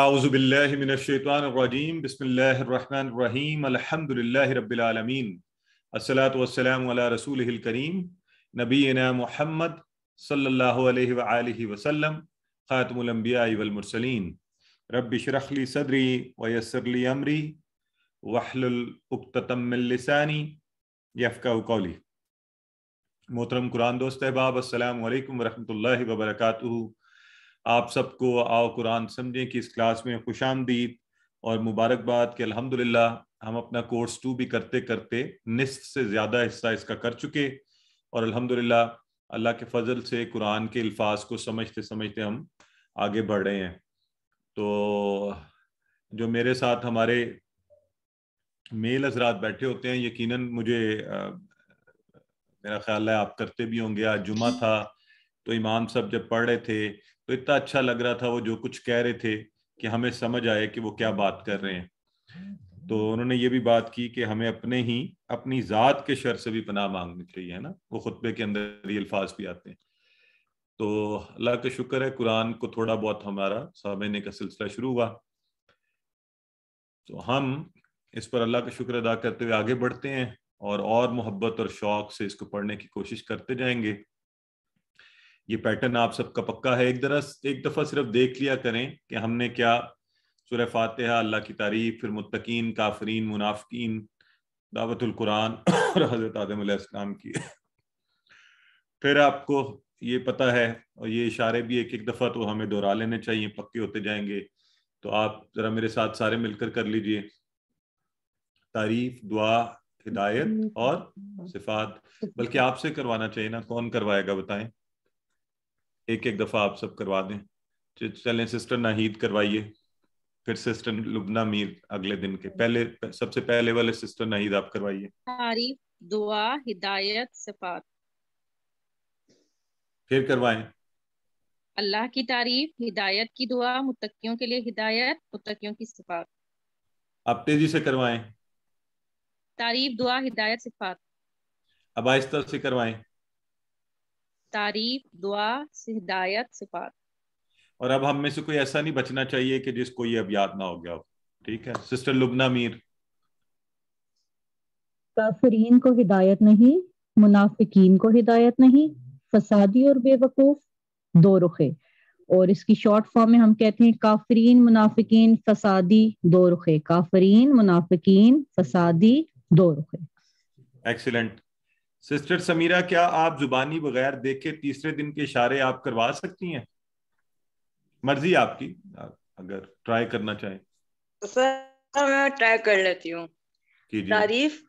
أعوذ بالله من الشيطان الرجيم بسم الله الرحمن الرحيم الحمد لله رب العالمين الصلاة والسلام على رسوله الكريم نبينا محمد صلى الله عليه وآله وسلم خاتم الأنبياء والمرسلين رب اشرح لي صدري ويسر لي أمري واحلل عقدة من لساني يفقهوا قولي محترم قرآن دوست احباب السلام عليكم ورحمة الله وبركاته आप सबको आओ कुरान समझें कि इस क्लास में खुश आमदीद और मुबारकबाद के अल्हम्दुलिल्लाह हम अपना कोर्स टू भी करते करते निस्त से ज़्यादा हिस्सा इसका कर चुके और अल्हम्दुलिल्लाह अल्लाह के फजल से कुरान के अल्फाज को समझते समझते हम आगे बढ़ रहे हैं तो जो मेरे साथ हमारे मेल हजरात बैठे होते हैं यकीन मुझे आ, मेरा ख्याल है आप करते भी होंगे आज जुमा था तो इमाम साहब जब पढ़ रहे थे तो इतना अच्छा लग रहा था वो जो कुछ कह रहे थे कि हमें समझ आए कि वो क्या बात कर रहे हैं तो उन्होंने ये भी बात की कि हमें अपने ही अपनी ज़ात के शर से भी पनाह मांगनी चाहिए है ना वो खुतबे के अंदर ये अल्फाज भी आते हैं तो अल्लाह का शुक्र है कुरान को थोड़ा बहुत हमारा समझने का सिलसिला शुरू हुआ तो हम इस पर अल्लाह का शुक्र अदा करते हुए आगे बढ़ते हैं और और मोहब्बत और शौक से इसको पढ़ने की कोशिश करते जाएंगे ये पैटर्न आप सबका पक्का है एक दरा एक दफ़ा सिर्फ देख लिया करें कि हमने क्या सुर फातहा अल्लाह की तारीफ फिर मुतकीन काफरीन मुनाफकिन दावतुल कुरान और हज़रत आदम की फिर आपको ये पता है और ये इशारे भी एक एक दफ़ा तो हमें दोहरा लेने चाहिए पक्के होते जाएंगे तो आप ज़रा मेरे साथ सारे मिलकर कर लीजिए तारीफ दुआ हिदायत और सिफात बल्कि आपसे करवाना चाहिए ना कौन करवाएगा बताएं एक एक दफ़ा आप सब करवा दें चलें सिस्टर नाहीद करवाइए फिर सिस्टर लुबना मीर अगले दिन के पहले सबसे पहले वाले सिस्टर नाहीद आप करवाइए दुआ हिदायत सिफात फिर करवाएं अल्लाह की तारीफ हिदायत की दुआ मुतकियों के लिए हिदायत मुतकियों की सिफात आप तेजी से करवाएं तारीफ दुआ हिदायत सिफात अब आहिस्ता से करवाएं तारीफ दुआ हिदायत सिफात और अब हम में से कोई ऐसा नहीं बचना चाहिए कि जिसको ये अब याद ना हो गया ठीक है सिस्टर लुबना मीर काफरीन को हिदायत नहीं मुनाफिकीन को हिदायत नहीं फसादी और बेवकूफ दो रुखे और इसकी शॉर्ट फॉर्म में हम कहते हैं काफरीन मुनाफिकीन फसादी दो रुखे काफरीन मुनाफिकीन फसादी दो रुखे एक्सीलेंट सिस्टर समीरा क्या आप जुबानी बगैर देखे तीसरे दिन के इशारे आप करवा सकती हैं मर्जी आपकी अगर ट्राई करना चाहें सर मैं ट्राई कर लेती हूँ तारीफ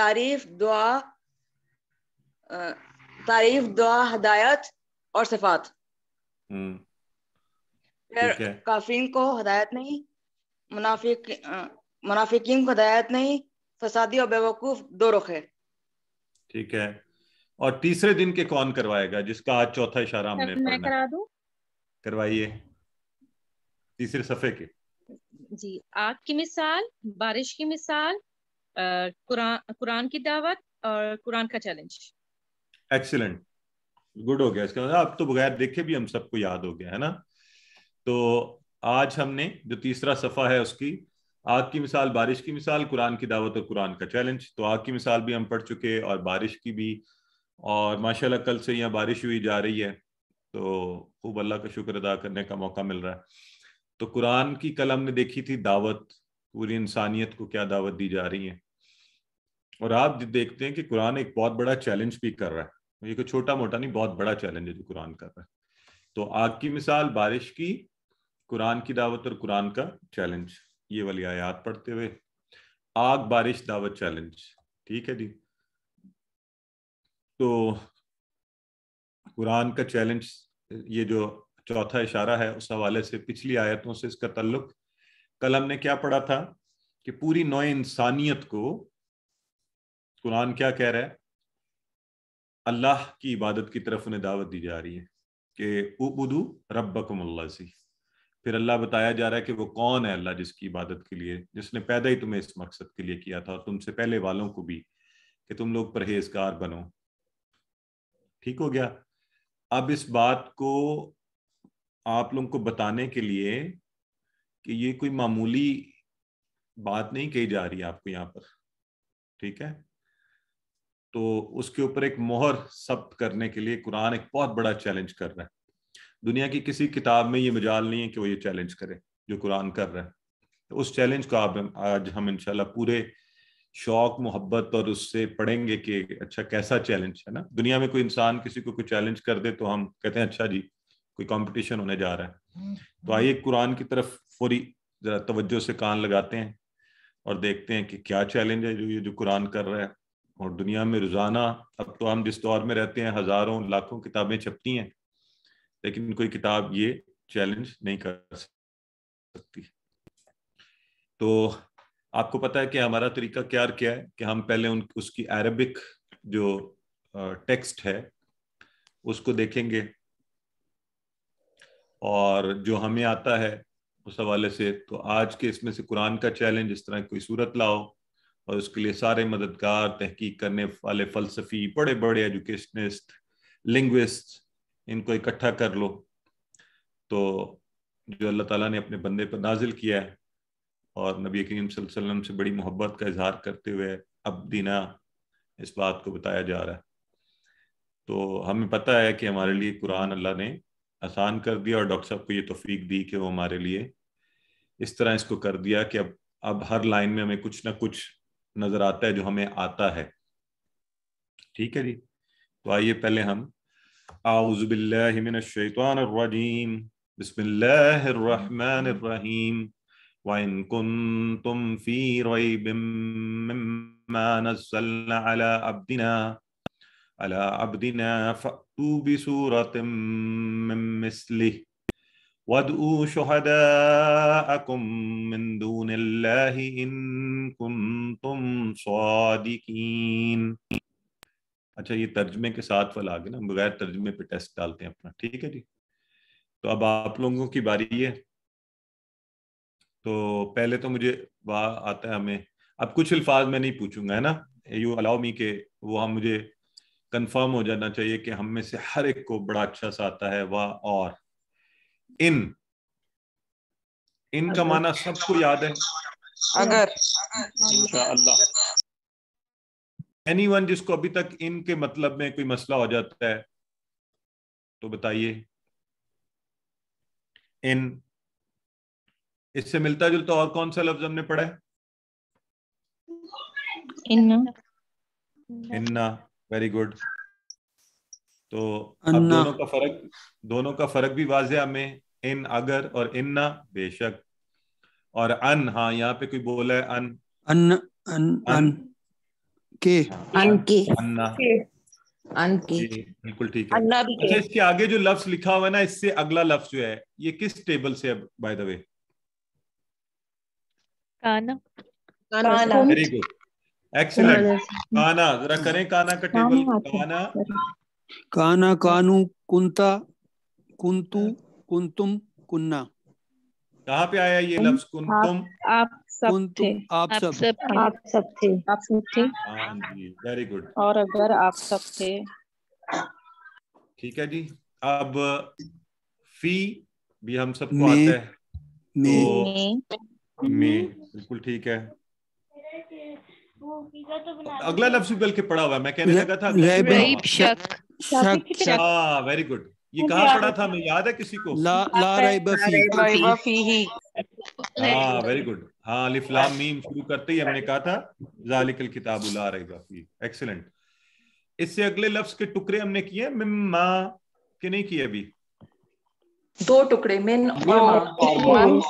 तारीफ दुआ तारीफ दुआ हदायत और सिफात हम्म। काफी को हदायत नहीं मुनाफिक मुनाफिकीन को हदायत नहीं फसादी और बेवकूफ दो रुख है ठीक है और तीसरे दिन के कौन करवाएगा जिसका आज चौथा इशारा हमने मैं करा दूं करवाइए तीसरे सफे के जी आग की मिसाल बारिश की मिसाल कुरान कुरान की दावत और कुरान का चैलेंज एक्सीलेंट गुड हो गया इसका अब तो बगैर देखे भी हम सबको याद हो गया है ना तो आज हमने जो तीसरा सफा है उसकी आग की मिसाल बारिश की मिसाल कुरान की दावत और कुरान का चैलेंज तो आग की मिसाल भी हम पढ़ चुके और बारिश की भी और माशाल्लाह कल से यहाँ बारिश हुई जा रही है तो खूब अल्लाह का शुक्र अदा करने का मौका मिल रहा है तो कुरान की कल हमने देखी थी दावत पूरी इंसानियत को क्या दावत दी जा रही है और आप देखते हैं कि कुरान एक बहुत बड़ा चैलेंज भी कर रहा है ये कोई छोटा मोटा नहीं बहुत बड़ा चैलेंज है जो कुरान कर रहा है तो आग की मिसाल बारिश की कुरान की दावत और कुरान का चैलेंज ये वाली आयात पढ़ते हुए आग बारिश दावत चैलेंज ठीक है जी तो कुरान का चैलेंज ये जो चौथा इशारा है उस हवाले से पिछली आयतों से इसका तल्लुक कल हमने क्या पढ़ा था कि पूरी नौ इंसानियत को कुरान क्या कह रहा है अल्लाह की इबादत की तरफ उन्हें दावत दी जा रही है कि उबुदू रब्बकुम सी फिर अल्लाह बताया जा रहा है कि वो कौन है अल्लाह जिसकी इबादत के लिए जिसने पैदा ही तुम्हें इस मकसद के लिए किया था और तुमसे पहले वालों को भी कि तुम लोग परहेजगार बनो ठीक हो गया अब इस बात को आप लोगों को बताने के लिए कि ये कोई मामूली बात नहीं कही जा रही आपको यहाँ पर ठीक है तो उसके ऊपर एक मोहर सब्त करने के लिए कुरान एक बहुत बड़ा चैलेंज कर रहा है दुनिया की किसी किताब में ये मजाल नहीं है कि वो ये चैलेंज करे जो कुरान कर रहा है तो उस चैलेंज को आप आज हम इनशाला पूरे शौक मोहब्बत और उससे पढ़ेंगे कि अच्छा कैसा चैलेंज है ना दुनिया में कोई इंसान किसी को कोई चैलेंज कर दे तो हम कहते हैं अच्छा जी कोई कंपटीशन होने जा रहा है तो आइए कुरान की तरफ फौरी जरा तवज्जो से कान लगाते हैं और देखते हैं कि क्या चैलेंज है जो ये जो कुरान कर रहा है और दुनिया में रोजाना अब तो हम जिस दौर में रहते हैं हजारों लाखों किताबें छपती हैं लेकिन कोई किताब ये चैलेंज नहीं कर सकती तो आपको पता है कि हमारा तरीका क्या क्या है कि हम पहले उन उसकी अरबिक जो टेक्स्ट है उसको देखेंगे और जो हमें आता है उस हवाले से तो आज के इसमें से कुरान का चैलेंज इस तरह कोई सूरत लाओ और उसके लिए सारे मददगार तहकीक करने वाले फलसफी बड़े बड़े एजुकेशनिस्ट लिंग्विस्ट इनको इकट्ठा कर लो तो जो अल्लाह ताला ने अपने बंदे पर नाजिल किया है और नबी करीम वसल्लम से बड़ी मोहब्बत का इजहार करते हुए अब दीना इस बात को बताया जा रहा है तो हमें पता है कि हमारे लिए कुरान अल्लाह ने आसान कर दिया और डॉक्टर साहब को ये तोफीक दी कि वो हमारे लिए इस तरह इसको कर दिया कि अब अब हर लाइन में हमें कुछ ना कुछ नज़र आता है जो हमें आता है ठीक है जी तो आइए पहले हम أعوذ بالله من الشيطان الرجيم بسم الله الرحمن الرحيم وإن كنتم في ريب مما نزلنا على عبدنا على عبدنا فأتوا بسورة من مثله وادعوا شهداءكم من دون الله إن كنتم صادقين अच्छा ये तर्जमे के साथ फल आगे ना बगैर तर्जमे पे टेस्ट डालते हैं अपना ठीक है जी तो अब आप लोगों की बारी है तो पहले तो मुझे वाह आता है हमें अब कुछ अल्फाज मैं नहीं पूछूंगा है ना यू अलाउ मी के वो हम मुझे कंफर्म हो जाना चाहिए कि हम में से हर एक को बड़ा अच्छा सा आता है वाह और इन इन का माना सबको याद है अगर अल्लाह एनी वन जिसको अभी तक इनके मतलब में कोई मसला हो जाता है तो बताइए इन इससे मिलता जुलता और कौन सा लफ्ज हमने पढ़ा है इन्ना इन्ना वेरी गुड तो अब दोनों का फर्क दोनों का फर्क भी वाजह में इन अगर और इन्ना बेशक और अन हाँ यहाँ पे कोई बोला है अन अन अन अन, अन, अन के अनके अन्ना अनके बिल्कुल ठीक है अन्ना भी अच्छा इसके आगे जो लफ्ज लिखा हुआ है ना इससे अगला लफ्ज जो है ये किस टेबल से है बाय द वे काना वेरी गुड एक्सीलेंट काना जरा करें काना का टेबल काना काना कानू कुंता कुंतु कुंतुम कुन्ना कहाँ पे आया ये लफ्ज कुंतुम आप, आप तो सब थे आप सब थे आप सब थे आप सब थे वेरी गुड और अगर आप सब थे ठीक है जी अब फी भी हम सब को आता है तो मे बिल्कुल ठीक है अगला लफ्ज भी बल्कि पढ़ा हुआ है मैं कहने लगा था वेरी गुड हाँ, ये कहाँ पढ़ा था मैं याद है किसी को ला ला राइबा फी हाँ वेरी गुड हाँ अलिफ लाम मीम शुरू करते ही हमने कहा था जालिकल किताबुला एक्सीलेंट इससे अगले लफ्ज के टुकड़े हमने किए मिम्मा के नहीं किए अभी दो टुकड़े मिन मिन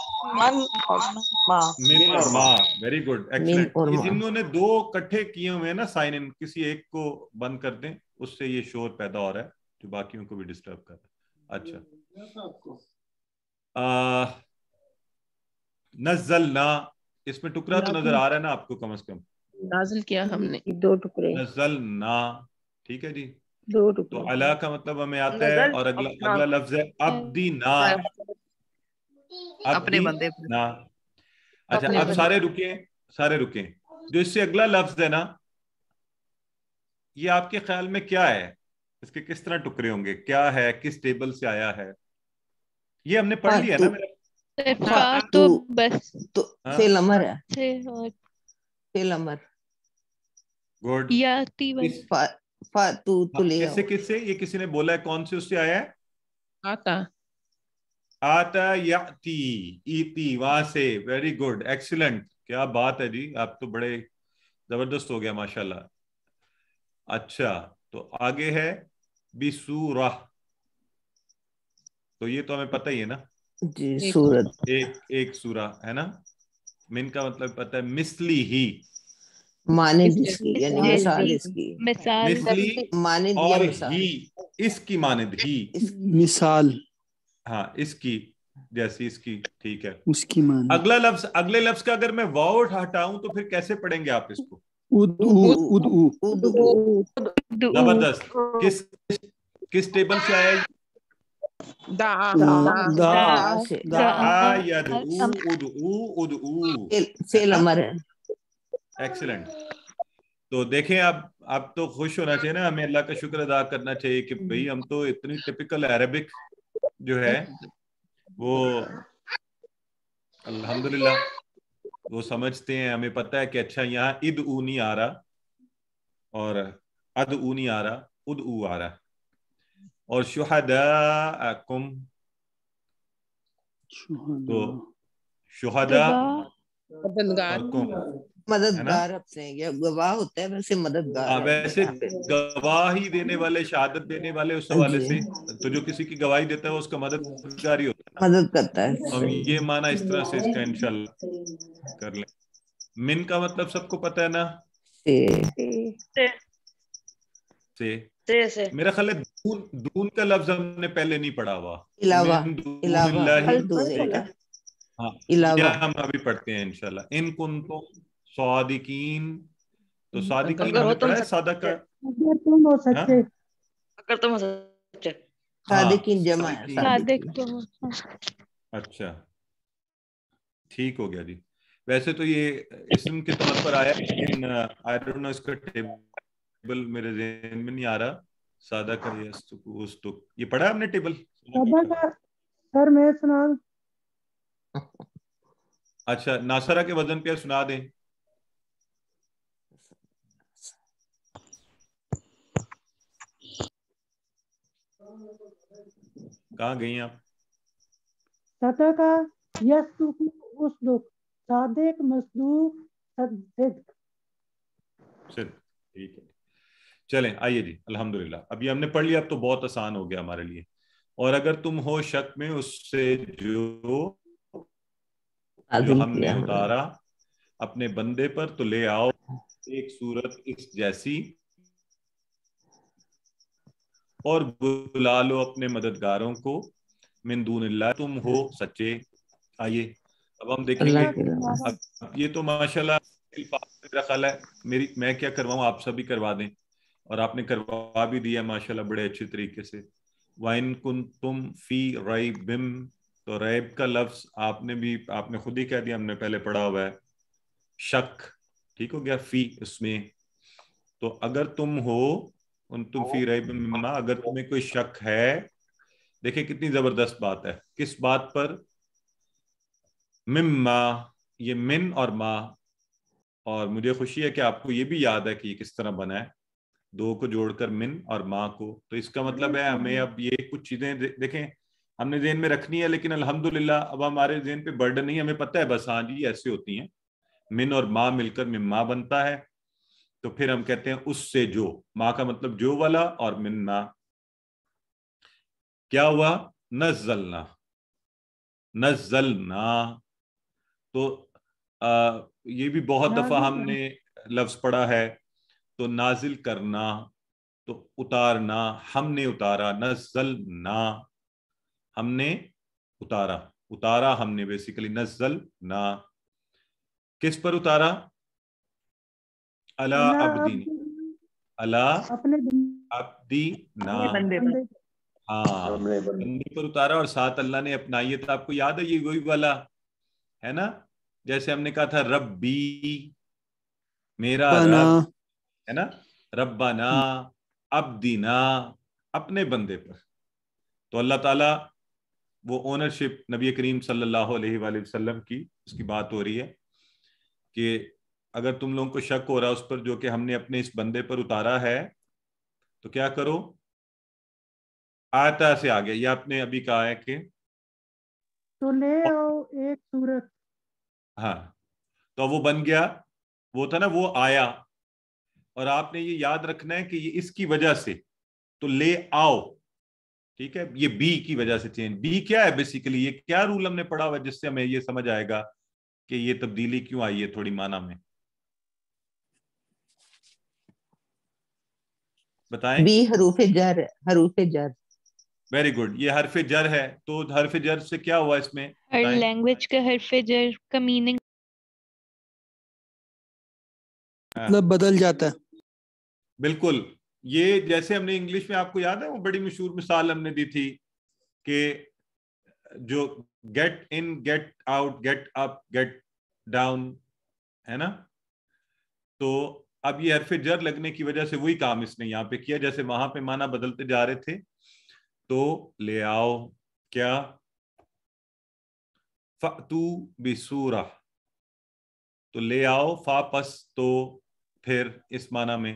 और मा वेरी गुड एक्सीलेंट जिन्होंने दो कट्ठे किए हुए हैं ना साइन इन किसी एक को बंद कर दें उससे ये शोर पैदा हो रहा है जो बाकियों को भी डिस्टर्ब कर रहा है अच्छा नजल ना इसमें टुकड़ा तो नजर आ रहा है ना आपको कम से कम नाजल किया हमने दो टुकड़े नजल ना ठीक है जी दो टुकड़े तो अला का मतलब हमें आता है और अगला अगला लफ्ज है अब्दी ना अपने बंदे ना अच्छा अब सारे रुके सारे रुके जो इससे अगला लफ्ज है ना ये आपके ख्याल में क्या है इसके किस तरह टुकड़े होंगे क्या है किस टेबल से आया है ये हमने पढ़ हाँ, लिया तो ना मेरा हाँ, तो तो हाँ।, हाँ किसी ने बोला है कौन से उससे आया है आता आता याति इति वहां से वेरी गुड एक्सीलेंट क्या बात है जी आप तो बड़े जबरदस्त हो गया माशाल्लाह अच्छा तो आगे है बिसूरा तो ये तो हमें पता ही है ना सूरत एक एक सूरा है ना मिन का मतलब पता है मिसली ही माने जिसकी यानी मिसाल इसकी मिसाल माने और मिसाल। ही इसकी माने ही मिसाल हाँ इसकी जैसी इसकी ठीक है उसकी माने अगला लफ्ज अगले लफ्ज का अगर मैं वाउट हटाऊं तो फिर कैसे पढ़ेंगे आप इसको जबरदस्त किस किस टेबल से आया دعا دعا دعا يدعو एक्सीलेंट तो देखें आप आप तो खुश होना चाहिए ना हमें अल्लाह का शुक्र अदा करना चाहिए कि भाई हम तो इतनी टिपिकल अरेबिक जो है वो अल्हम्दुलिल्लाह वो समझते हैं हमें पता है कि अच्छा यहाँ इद ऊ नहीं आ रहा और अद ऊ नहीं आ रहा उद ऊ आ रहा और शुहदाकुम तो शुहदा मददगार गवाह वैसे मददगार हाँ, देने वाले शहादत देने वाले उस हाँ हवाले से तो जो किसी की गवाही देता है उसका मददगार ही होता है मदद करता है और ये माना इस तरह से इसका इंशाल्लाह कर ले मिन का मतलब सबको पता है ना से से मेरा ख्याल है दून दून का लफ्ज हमने पहले नहीं पढ़ा हुआ इलावा हाँ इलावा हम अभी पढ़ते हैं इनशाला इन कुन तो हम्म, सादिकीन तो सादिकीन अगर तुम हो हाँ? सच्चे अगर तुम हो सच्चे हाँ, सादिकीन जमा सादिक तो हाँ। अच्छा ठीक हो गया जी वैसे तो ये इसम के तौर पर आया लेकिन आई डोंट नो इसका टेबल टेबल मेरे जेन में नहीं आ रहा सादा कर उस तो ये पढ़ा आपने टेबल सर मैं सुना अच्छा नासरा के वजन पे सुना दें कहा गई आप सतह का यस्तुक उस दुख सादिक मसदूक सदिक ठीक है चलें आइए जी अल्हम्दुलिल्लाह अभी हमने पढ़ लिया अब तो बहुत आसान हो गया हमारे लिए और अगर तुम हो शक में उससे जो जो हमने उतारा अपने बंदे पर तो ले आओ एक सूरत इस जैसी और बुला लो अपने मददगारों को मिंदून तुम हो सच्चे आइए अब हम देखेंगे अब ये तो माशाल्लाह मेरा ख्याल है मेरी मैं क्या करवाऊँ आप सभी करवा दें और आपने करवा भी दिया माशाल्लाह बड़े अच्छे तरीके से वाइन कुन तुम फी रई बिम तो रैब का लफ्ज आपने भी आपने खुद ही कह दिया हमने पहले पढ़ा हुआ है शक ठीक हो गया फी उसमें तो अगर तुम हो उन तुम फी रैब मम्मा अगर तुम्हें कोई शक है देखिए कितनी जबरदस्त बात है किस बात पर मिम्मा ये मिन और माँ और मुझे खुशी है कि आपको ये भी याद है कि ये किस तरह बना है दो को जोड़कर मिन और माँ को तो इसका मतलब है हमें हम्म। अब ये कुछ चीजें दे, देखें हमने जेन में रखनी है लेकिन अल्हम्दुलिल्लाह अब हमारे जेन पे बर्डन नहीं हमें पता है बस हाँ जी ऐसे होती हैं मिन और माँ मिलकर मिन माँ बनता है तो फिर हम कहते हैं उससे जो माँ का मतलब जो वाला और मिन ना क्या हुआ नजलना नजलना तो आ, ये भी बहुत हाँ दफा हमने हाँ। लफ्ज पढ़ा है तो नाजिल करना तो उतारना हमने उतारा नजल ना हमने उतारा उतारा हमने बेसिकली नजल ना किस पर उतारा अला अबदी अला अपने अब्दी ना हाँ पर उतारा और साथ अल्लाह ने अपनाई है तो आपको याद है ये वही वाला है ना जैसे हमने कहा था रब्बी मेरा रब है ना रब्बाना हम्म। अब्दीना अपने बंदे पर तो अल्लाह ताला वो ओनरशिप नबी करीम सल्लल्लाहु अलैहि वसल्लम की उसकी बात हो रही है कि अगर तुम लोगों को शक हो रहा है उस पर जो कि हमने अपने इस बंदे पर उतारा है तो क्या करो आयता से आगे या आपने अभी कहा है कि तो ले आओ एक सूरत हाँ तो वो बन गया वो था ना वो आया और आपने ये याद रखना है कि ये इसकी वजह से तो ले आओ ठीक है ये बी की वजह से चेंज बी क्या है बेसिकली ये क्या रूल हमने पढ़ा हुआ जिससे हमें ये समझ आएगा कि ये तब्दीली क्यों आई है थोड़ी माना में बताएं बी हरूफ जर हरूफ जर वेरी गुड ये हरफ जर है तो हरफ जर से क्या हुआ इसमें हर लैंग्वेज का हरफ जर का मीनिंग मतलब बदल जाता है बिल्कुल ये जैसे हमने इंग्लिश में आपको याद है वो बड़ी मशहूर मिसाल हमने दी थी कि जो get in get out get up get down है ना तो अब ये हरफे जर लगने की वजह से वही काम इसने यहाँ पे किया जैसे वहां पे माना बदलते जा रहे थे तो ले आओ क्या फतू बिसूरा तो ले आओ फापस तो फिर इस माना में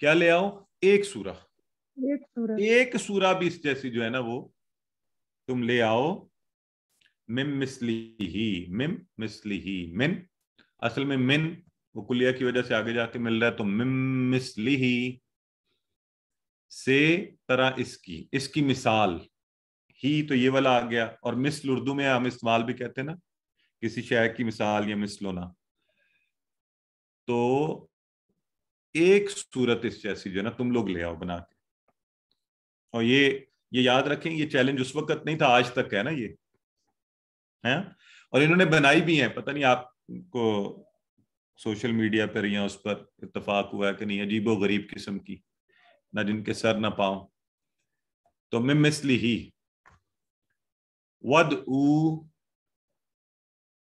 क्या ले आओ एक सूरा एक सूरा एक सूरा भी इस जैसी जो है ना वो तुम ले आओ मिम मिसली ही मिम मिसली ही मिन असल में मिन वो कुलिया की वजह से आगे जाके मिल रहा है तो मिम मिसली ही से तरह इसकी इसकी मिसाल ही तो ये वाला आ गया और मिसल उर्दू में हम इस्तेमाल भी कहते हैं ना किसी शायर की मिसाल या मिसलो ना तो एक सूरत इस जैसी जो है ना तुम लोग ले आओ बना के और ये ये याद रखें ये चैलेंज उस वक्त नहीं था आज तक है ना ये है और इन्होंने बनाई भी है पता नहीं आपको सोशल मीडिया पर या उस पर इतफाक हुआ कि नहीं अजीबो गरीब किस्म की ना जिनके सर ना पाओ तो मैं मिसली ही वद ऊ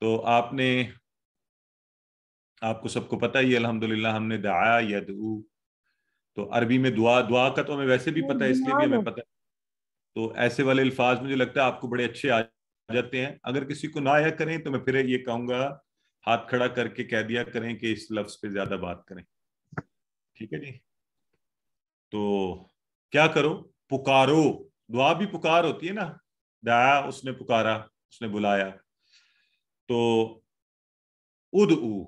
तो आपने आपको सबको पता ही अलहमदुल्ला हमने दया यद तो अरबी में दुआ दुआ का तो हमें वैसे भी पता है इसलिए भी हमें पता है तो ऐसे वाले अल्फाज मुझे लगता है आपको बड़े अच्छे आ जाते हैं अगर किसी को ना आया करें तो मैं फिर ये कहूंगा हाथ खड़ा करके कह दिया करें कि इस लफ्ज पे ज्यादा बात करें ठीक है जी तो क्या करो पुकारो दुआ भी पुकार होती है ना दया उसने पुकारा उसने बुलाया तो उद उ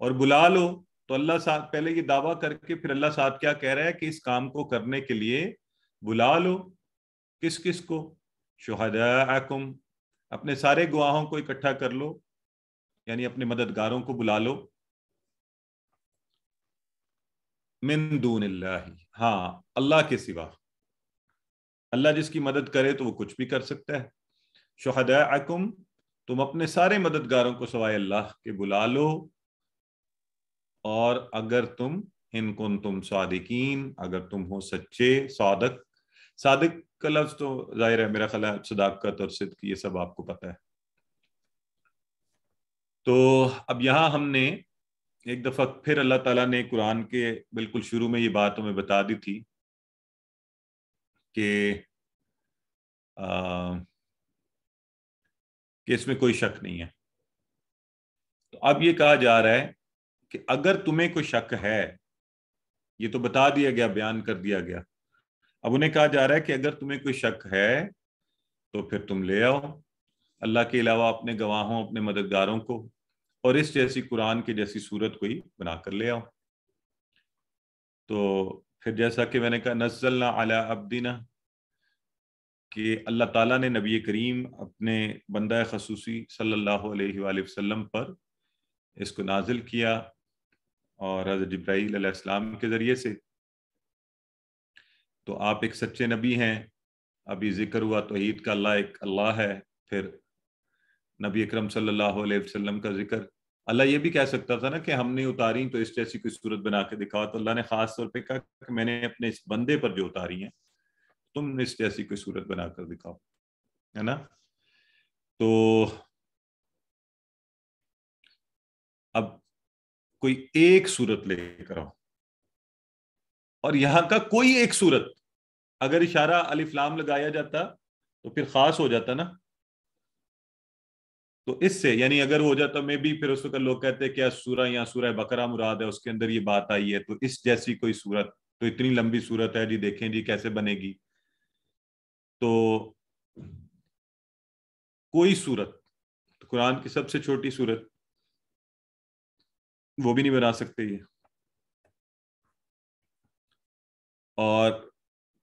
और बुला लो तो अल्लाह साहब पहले ये दावा करके फिर अल्लाह साहब क्या कह रहा है कि इस काम को करने के लिए बुला लो किस किस को शुहदाकुम अपने सारे गुआहों को इकट्ठा कर लो यानी अपने मददगारों को बुला लो मिंदून हाँ अल्लाह के सिवा अल्लाह जिसकी मदद करे तो वो कुछ भी कर सकता है शुहदाकुम तुम अपने सारे मददगारों को सवाए अल्लाह के बुला लो और अगर तुम इनकुन तुम सादिकीन अगर तुम हो सच्चे सादक सादक का लफ्ज तो जाहिर है मेरा ख्याल है सदाकत और सिद्ध ये सब आपको पता है तो अब यहां हमने एक दफा फिर अल्लाह ताला ने कुरान के बिल्कुल शुरू में ये बात हमें बता दी थी कि कि इसमें कोई शक नहीं है तो अब ये कहा जा रहा है कि अगर तुम्हें कोई शक है ये तो बता दिया गया बयान कर दिया गया अब उन्हें कहा जा रहा है कि अगर तुम्हें कोई शक है तो फिर तुम ले आओ अल्लाह के अलावा अपने गवाहों अपने मददगारों को और इस जैसी कुरान की जैसी सूरत कोई बनाकर ले आओ तो फिर जैसा कि मैंने कहा नजलना अला अब्दीना कि अल्लाह ताला ने नबी करीम अपने बंदा खसूसी सल्लल्लाहु अलैहि वसल्लम पर इसको नाजिल किया और हज़रत जब्राईसम के ज़रिए से तो आप एक सच्चे नबी हैं अभी जिक्र हुआ तो ईद का अल्लाह एक अल्लाह है फिर नबी अक्रम सल्लल्लाहु वसल्लम का जिक्र अल्लाह ये भी कह सकता था ना कि हमने उतारी तो इस जैसी कोई सूरत बना के दिखाओ तो अल्लाह ने खास तौर पे कहा कि मैंने अपने इस बंदे पर जो उतारी है तुम इस जैसी कोई सूरत बनाकर दिखाओ है ना तो अब कोई एक सूरत लेकर आओ और यहां का कोई एक सूरत अगर इशारा लाम लगाया जाता तो फिर खास हो जाता ना तो इससे यानी अगर हो जाता मे भी फिर उस वक्त लोग कहते हैं क्या सूरह या सूरह बकरा मुराद है उसके अंदर ये बात आई है तो इस जैसी कोई सूरत तो इतनी लंबी सूरत है जी देखें जी कैसे बनेगी तो कोई सूरत तो कुरान की सबसे छोटी सूरत वो भी नहीं बना सकते ये और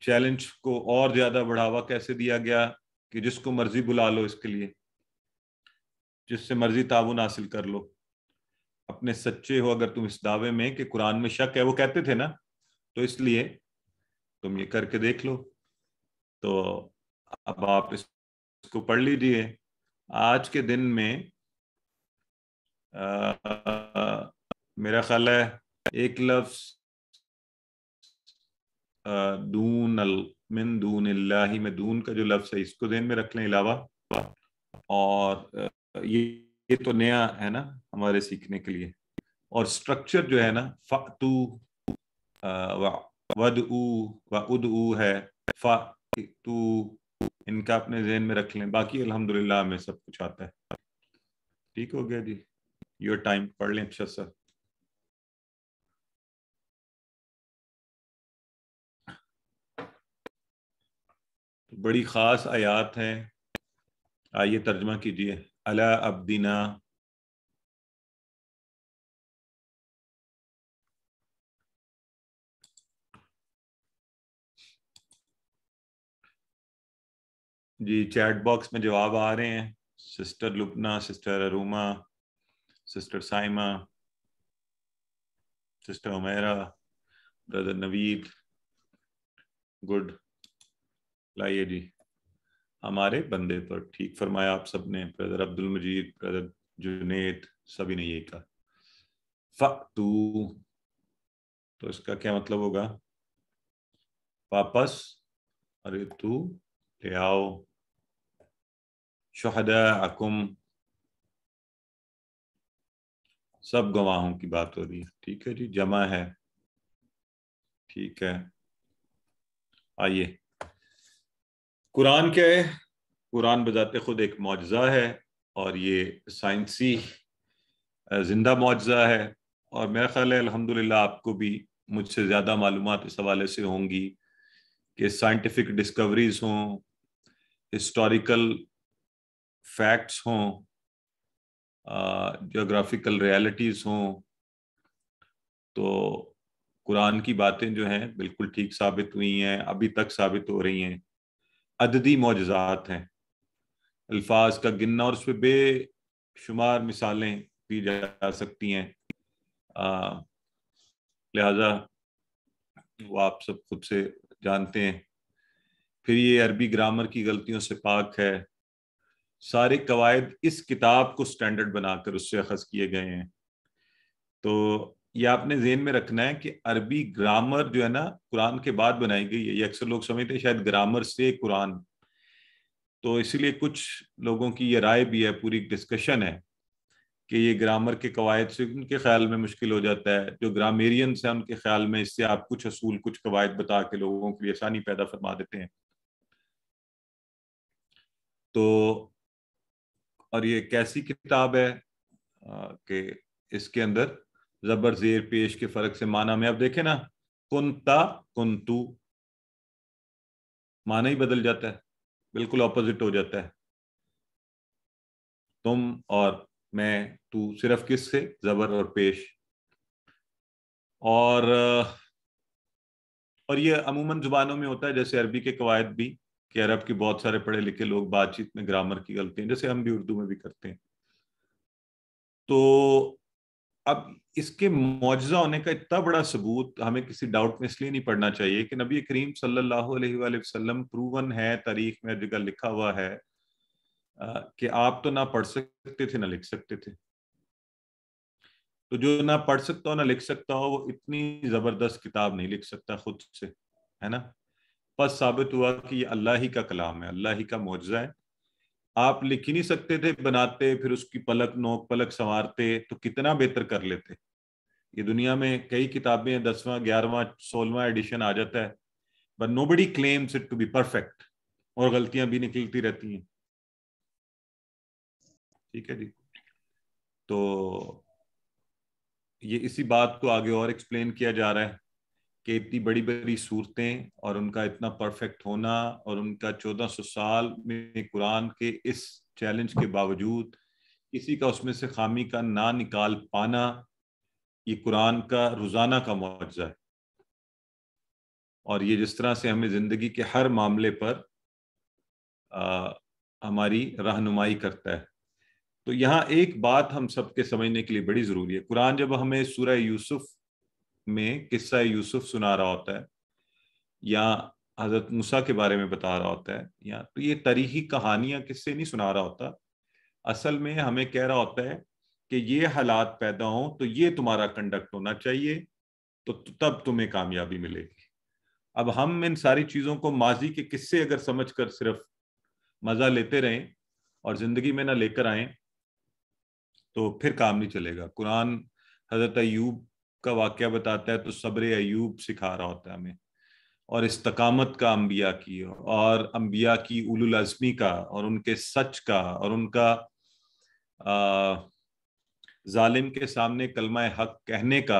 चैलेंज को और ज्यादा बढ़ावा कैसे दिया गया कि जिसको मर्जी बुला लो इसके लिए जिससे मर्जी ताउन हासिल कर लो अपने सच्चे हो अगर तुम इस दावे में कि कुरान में शक है वो कहते थे ना तो इसलिए तुम ये करके देख लो तो अब आप इसको पढ़ लीजिए आज के दिन में आ, मेरा ख्याल है एक लफ्ज दून अल मिन दून इल्लाही में दून का जो लफ्ज है इसको देन में रख लें अलावा और ये ये तो नया है ना हमारे सीखने के लिए और स्ट्रक्चर जो है ना फू वद ऊ व उद ऊ है फू इनका अपने जहन में रख लें बाकी अल्हम्दुलिल्लाह में सब कुछ आता है ठीक हो गया जी योर टाइम पढ़ लें अच्छा सर बड़ी ख़ास आयात हैं आइए तर्जमा कीजिए अला अब्दीना जी चैट बॉक्स में जवाब आ रहे हैं sister Lupna sister Aruma sister Saima sister Umera brother Naveed good लाइए जी हमारे बंदे पर ठीक फरमाया आप सबने ब्रदर अब्दुल मजीद ब्रदर जुनेद सभी ने ये कहा फू तो इसका क्या मतलब होगा वापस अरे तू ले आओ शहदा अकुम सब गवाहों की बात हो रही है ठीक है जी जमा है ठीक है आइए कुरान क्या है कुरान बजाते खुद एक मुआजा है और ये साइंसी ज़िंदा मुआजा है और मेरा ख्याल है अल्हम्दुलिल्लाह आपको भी मुझसे ज़्यादा मालूम इस हवाले से होंगी कि साइंटिफिक डिस्कवरीज हों हिस्टोरिकल फैक्ट्स हों जोग्राफिकल रियलिटीज़ हों तो कुरान की बातें जो हैं बिल्कुल ठीक साबित हुई हैं अभी तक साबित हो रही हैं अददी मोजात हैं अल्फाज का गिनना और उस पर बेशुमार मिसालें दी जा सकती हैं लिहाजा वो आप सब खुद से जानते हैं फिर ये अरबी ग्रामर की गलतियों से पाक है सारे कवायद इस किताब को स्टैंडर्ड बनाकर उससे अखज किए गए हैं तो ये आपने जेन में रखना है कि अरबी ग्रामर जो है ना कुरान के बाद बनाई गई है ये अक्सर लोग समझते हैं शायद ग्रामर से कुरान तो इसीलिए कुछ लोगों की ये राय भी है पूरी डिस्कशन है कि ये ग्रामर के कवायद से उनके ख्याल में मुश्किल हो जाता है जो ग्रामेरियंस हैं उनके ख्याल में इससे आप कुछ असूल कुछ कवायद बता के लोगों के लिए आसानी पैदा फरमा देते हैं तो और ये कैसी किताब है कि इसके अंदर जबर जेर पेश के फर्क से माना में अब देखे ना कुंता कुंतु माना ही बदल जाता है बिल्कुल ऑपोजिट हो जाता है तुम और मैं तू सिर्फ किस से जबर और पेश और और ये अमूमन जुबानों में होता है जैसे अरबी के कवायद भी कि अरब के बहुत सारे पढ़े लिखे लोग बातचीत में ग्रामर की गलतियां जैसे हम भी उर्दू में भी करते हैं तो अब इसके मुआजा होने का इतना बड़ा सबूत हमें किसी डाउट में इसलिए नहीं पढ़ना चाहिए कि नबी करीम सल्लल्लाहु अलैहि वसल्लम प्रूवन है तारीख में जगह लिखा हुआ है कि आप तो ना पढ़ सकते थे ना लिख सकते थे तो जो ना पढ़ सकता हो ना लिख सकता हो वो इतनी जबरदस्त किताब नहीं लिख सकता खुद से है ना बस साबित हुआ कि ये अल्लाह ही का कलाम है अल्लाह ही का मुआवजा है आप लिख ही नहीं सकते थे बनाते फिर उसकी पलक नोक पलक संवारते तो कितना बेहतर कर लेते ये दुनिया में कई किताबें दसवां ग्यारहवां सोलवा एडिशन आ जाता है but nobody claims it to be perfect और गलतियां भी निकलती रहती हैं ठीक है जी तो ये इसी बात को आगे और एक्सप्लेन किया जा रहा है कि इतनी बड़ी बड़ी सूरतें और उनका इतना परफेक्ट होना और उनका चौदह सौ साल में कुरान के इस चैलेंज के बावजूद किसी का उसमें से खामी का ना निकाल पाना ये कुरान का रोज़ाना का मुआवजा है और ये जिस तरह से हमें ज़िंदगी के हर मामले पर आ, हमारी रहनुमाई करता है तो यहाँ एक बात हम सबके समझने के लिए बड़ी ज़रूरी है कुरान जब हमें सूर्य यूसुफ़ में किस्सा यूसुफ सुना रहा होता है या हजरत मूसा के बारे में बता रहा होता है या तो ये तरीकी कहानियां किससे नहीं सुना रहा होता असल में हमें कह रहा होता है कि ये हालात पैदा हो तो ये तुम्हारा कंडक्ट होना चाहिए तो तब तुम्हें कामयाबी मिलेगी अब हम इन सारी चीज़ों को माजी के किस्से अगर समझ कर सिर्फ मज़ा लेते रहें और ज़िंदगी में ना लेकर आए तो फिर काम नहीं चलेगा कुरान हज़रत अयूब का वाक्य बताता है तो सब्र अयूब सिखा रहा होता है हमें और इस्तकामत का अम्बिया की और अम्बिया की उलुल अजमी का और उनके सच का और उनका जालिम के सामने कलमा हक कहने का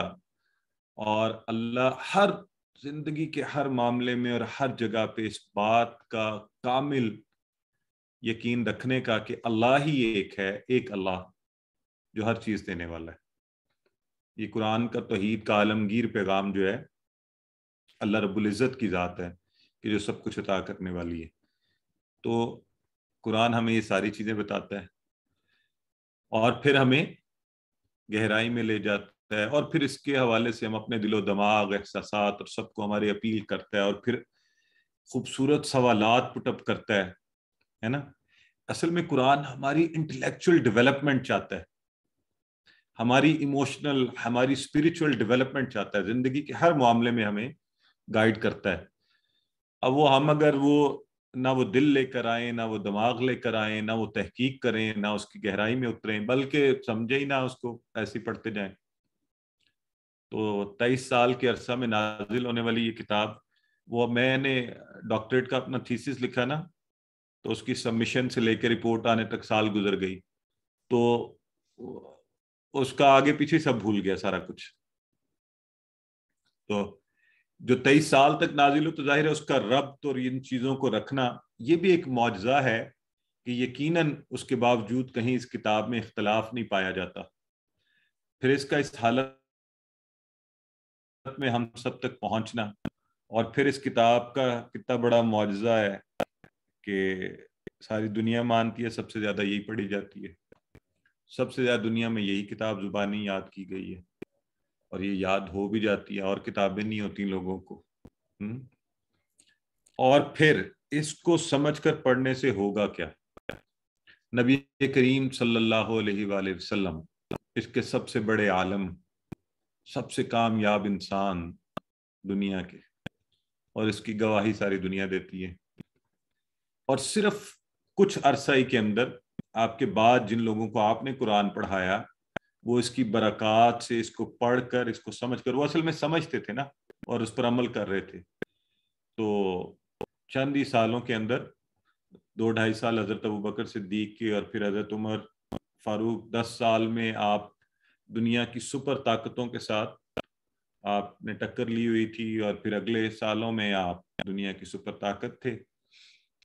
और अल्लाह हर जिंदगी के हर मामले में और हर जगह पे इस बात का कामिल यकीन रखने का कि अल्लाह ही एक है एक अल्लाह जो हर चीज़ देने वाला है ये कुरान का तोहद का आलमगीर पैगाम जो है अल्लाह रबुल्ज़त की ज़ात है कि जो सब कुछ अता करने वाली है तो कुरान हमें ये सारी चीज़ें बताता है और फिर हमें गहराई में ले जाता है और फिर इसके हवाले से हम अपने दिलो दमाग एहसास और सबको हमारी अपील करता है और फिर खूबसूरत सवाल पुटअप करता है है ना असल में कुरान हमारी इंटेलेक्चुअल डेवलपमेंट चाहता है हमारी इमोशनल हमारी स्पिरिचुअल डेवलपमेंट चाहता है जिंदगी के हर मामले में हमें गाइड करता है अब वो हम अगर वो ना वो दिल लेकर आए ना वो दिमाग लेकर आए ना वो तहकीक करें ना उसकी गहराई में उतरें बल्कि समझे ही ना उसको ऐसे पढ़ते जाए तो तेईस साल के अरसा में नाजिल होने वाली ये किताब वो मैंने डॉक्टरेट का अपना थीसिस लिखा ना तो उसकी सबमिशन से लेकर रिपोर्ट आने तक साल गुजर गई तो उसका आगे पीछे सब भूल गया सारा कुछ तो जो तेईस साल तक नाजिल हो तो जाहिर है उसका रब्त तो और इन चीज़ों को रखना ये भी एक मुआजा है कि यकीनन उसके बावजूद कहीं इस किताब में इख्तलाफ नहीं पाया जाता फिर इसका इस हालत में हम सब तक पहुंचना और फिर इस किताब का कितना बड़ा मुआजा है कि सारी दुनिया मानती है सबसे ज़्यादा यही पढ़ी जाती है सबसे ज़्यादा दुनिया में यही किताब ज़ुबानी याद की गई है और ये याद हो भी जाती है और किताबें नहीं होती लोगों को हम्म? और फिर इसको समझकर पढ़ने से होगा क्या नबी करीम सल्लल्लाहु अलैहि वसल्लम इसके सबसे बड़े आलम सबसे कामयाब इंसान दुनिया के और इसकी गवाही सारी दुनिया देती है और सिर्फ कुछ अरसाई के अंदर आपके बाद जिन लोगों को आपने कुरान पढ़ाया वो इसकी बरक़ात से इसको पढ़ कर इसको समझ कर वो असल में समझते थे ना और उस पर अमल कर रहे थे तो चंद ही सालों के अंदर दो ढाई साल हज़रत अबू बकर सिद्दीक के और फिर हज़रत उमर फारूक दस साल में आप दुनिया की सुपर ताकतों के साथ आपने टक्कर ली हुई थी और फिर अगले सालों में आप दुनिया की सुपर ताकत थे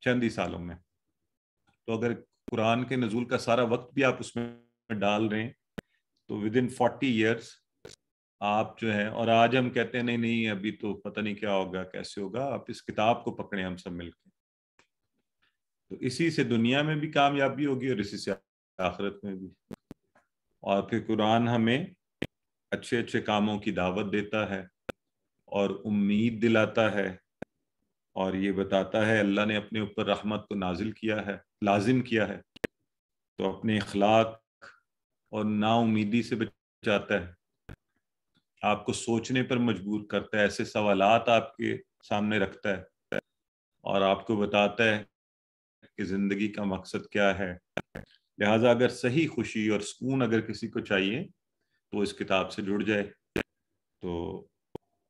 चंद ही सालों में तो अगर कुरान के नजूल का सारा वक्त भी आप उसमें डाल रहे हैं तो विद इन फोर्टी ईयर्स आप जो है और आज हम कहते हैं नहीं नहीं अभी तो पता नहीं क्या होगा कैसे होगा आप इस किताब को पकड़े हम सब मिलकर तो इसी से दुनिया में भी कामयाबी होगी और इसी से आखिरत में भी और फिर कुरान हमें अच्छे अच्छे कामों की दावत देता है और उम्मीद दिलाता है और ये बताता है अल्लाह ने अपने ऊपर रहमत को नाजिल किया है लाजिम किया है तो अपने अखलाक और नाउमीदी से बचाता है आपको सोचने पर मजबूर करता है ऐसे सवाल आपके सामने रखता है और आपको बताता है कि ज़िंदगी का मकसद क्या है लिहाजा अगर सही खुशी और सुकून अगर किसी को चाहिए तो इस किताब से जुड़ जाए तो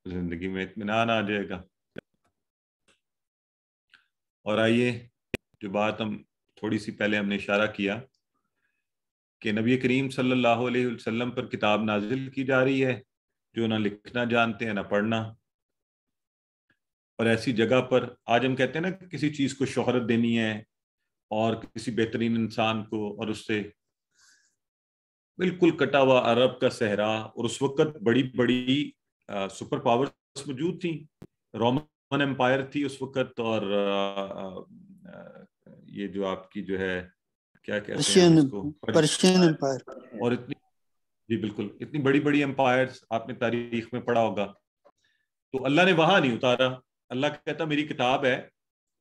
ज़िंदगी में इतमान आ जाएगा और आइए जो बात हम थोड़ी सी पहले हमने इशारा किया कि नबी करीम सल्लल्लाहु अलैहि वसल्लम पर किताब नाजिल की जा रही है जो ना लिखना जानते हैं ना पढ़ना और ऐसी जगह पर आज हम कहते हैं ना किसी चीज़ को शोहरत देनी है और किसी बेहतरीन इंसान को और उससे बिल्कुल कटा हुआ अरब का सहरा और उस वक्त बड़ी बड़ी सुपर पावर्स मौजूद थी रोमन रोमन एम्पायर थी उस वक्त और ये जो आपकी जो है क्या कहते हैं पर्शियन एम्पायर और इतनी जी बिल्कुल इतनी बड़ी बड़ी एम्पायर आपने तारीख में पढ़ा होगा तो अल्लाह ने वहां नहीं उतारा अल्लाह कहता मेरी किताब है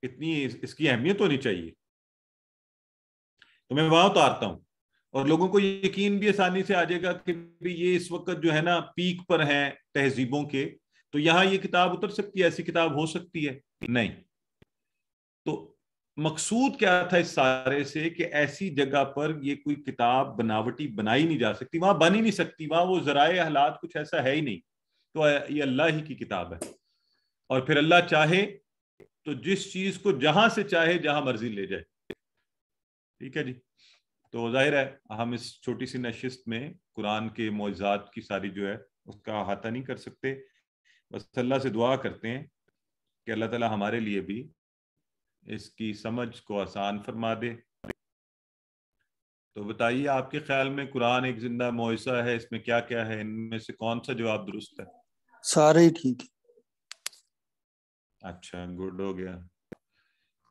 इतनी इसकी अहमियत होनी चाहिए तो मैं वहां उतारता हूँ और लोगों को यकीन भी आसानी से आ जाएगा कि ये इस वक्त जो है ना पीक पर है तहजीबों के तो यहां ये किताब उतर सकती है ऐसी किताब हो सकती है नहीं तो मकसूद क्या था इस सारे से कि ऐसी जगह पर ये कोई किताब बनावटी बनाई नहीं जा सकती वहां बन ही नहीं सकती वहां वो जराए हालात कुछ ऐसा है ही नहीं तो ये अल्लाह ही की किताब है और फिर अल्लाह चाहे तो जिस चीज को जहां से चाहे जहां मर्जी ले जाए ठीक है जी तो जाहिर है हम इस छोटी सी नशिस्त में कुरान के मुआजात की सारी जो है उसका अहाता नहीं कर सकते बस अल्लाह से दुआ करते हैं कि अल्लाह ताला हमारे लिए भी इसकी समझ को आसान फरमा दे तो बताइए आपके ख्याल में कुरान एक जिंदा मुआसा है इसमें क्या क्या है इनमें से कौन सा जवाब दुरुस्त है सारे ठीक है अच्छा गुड हो गया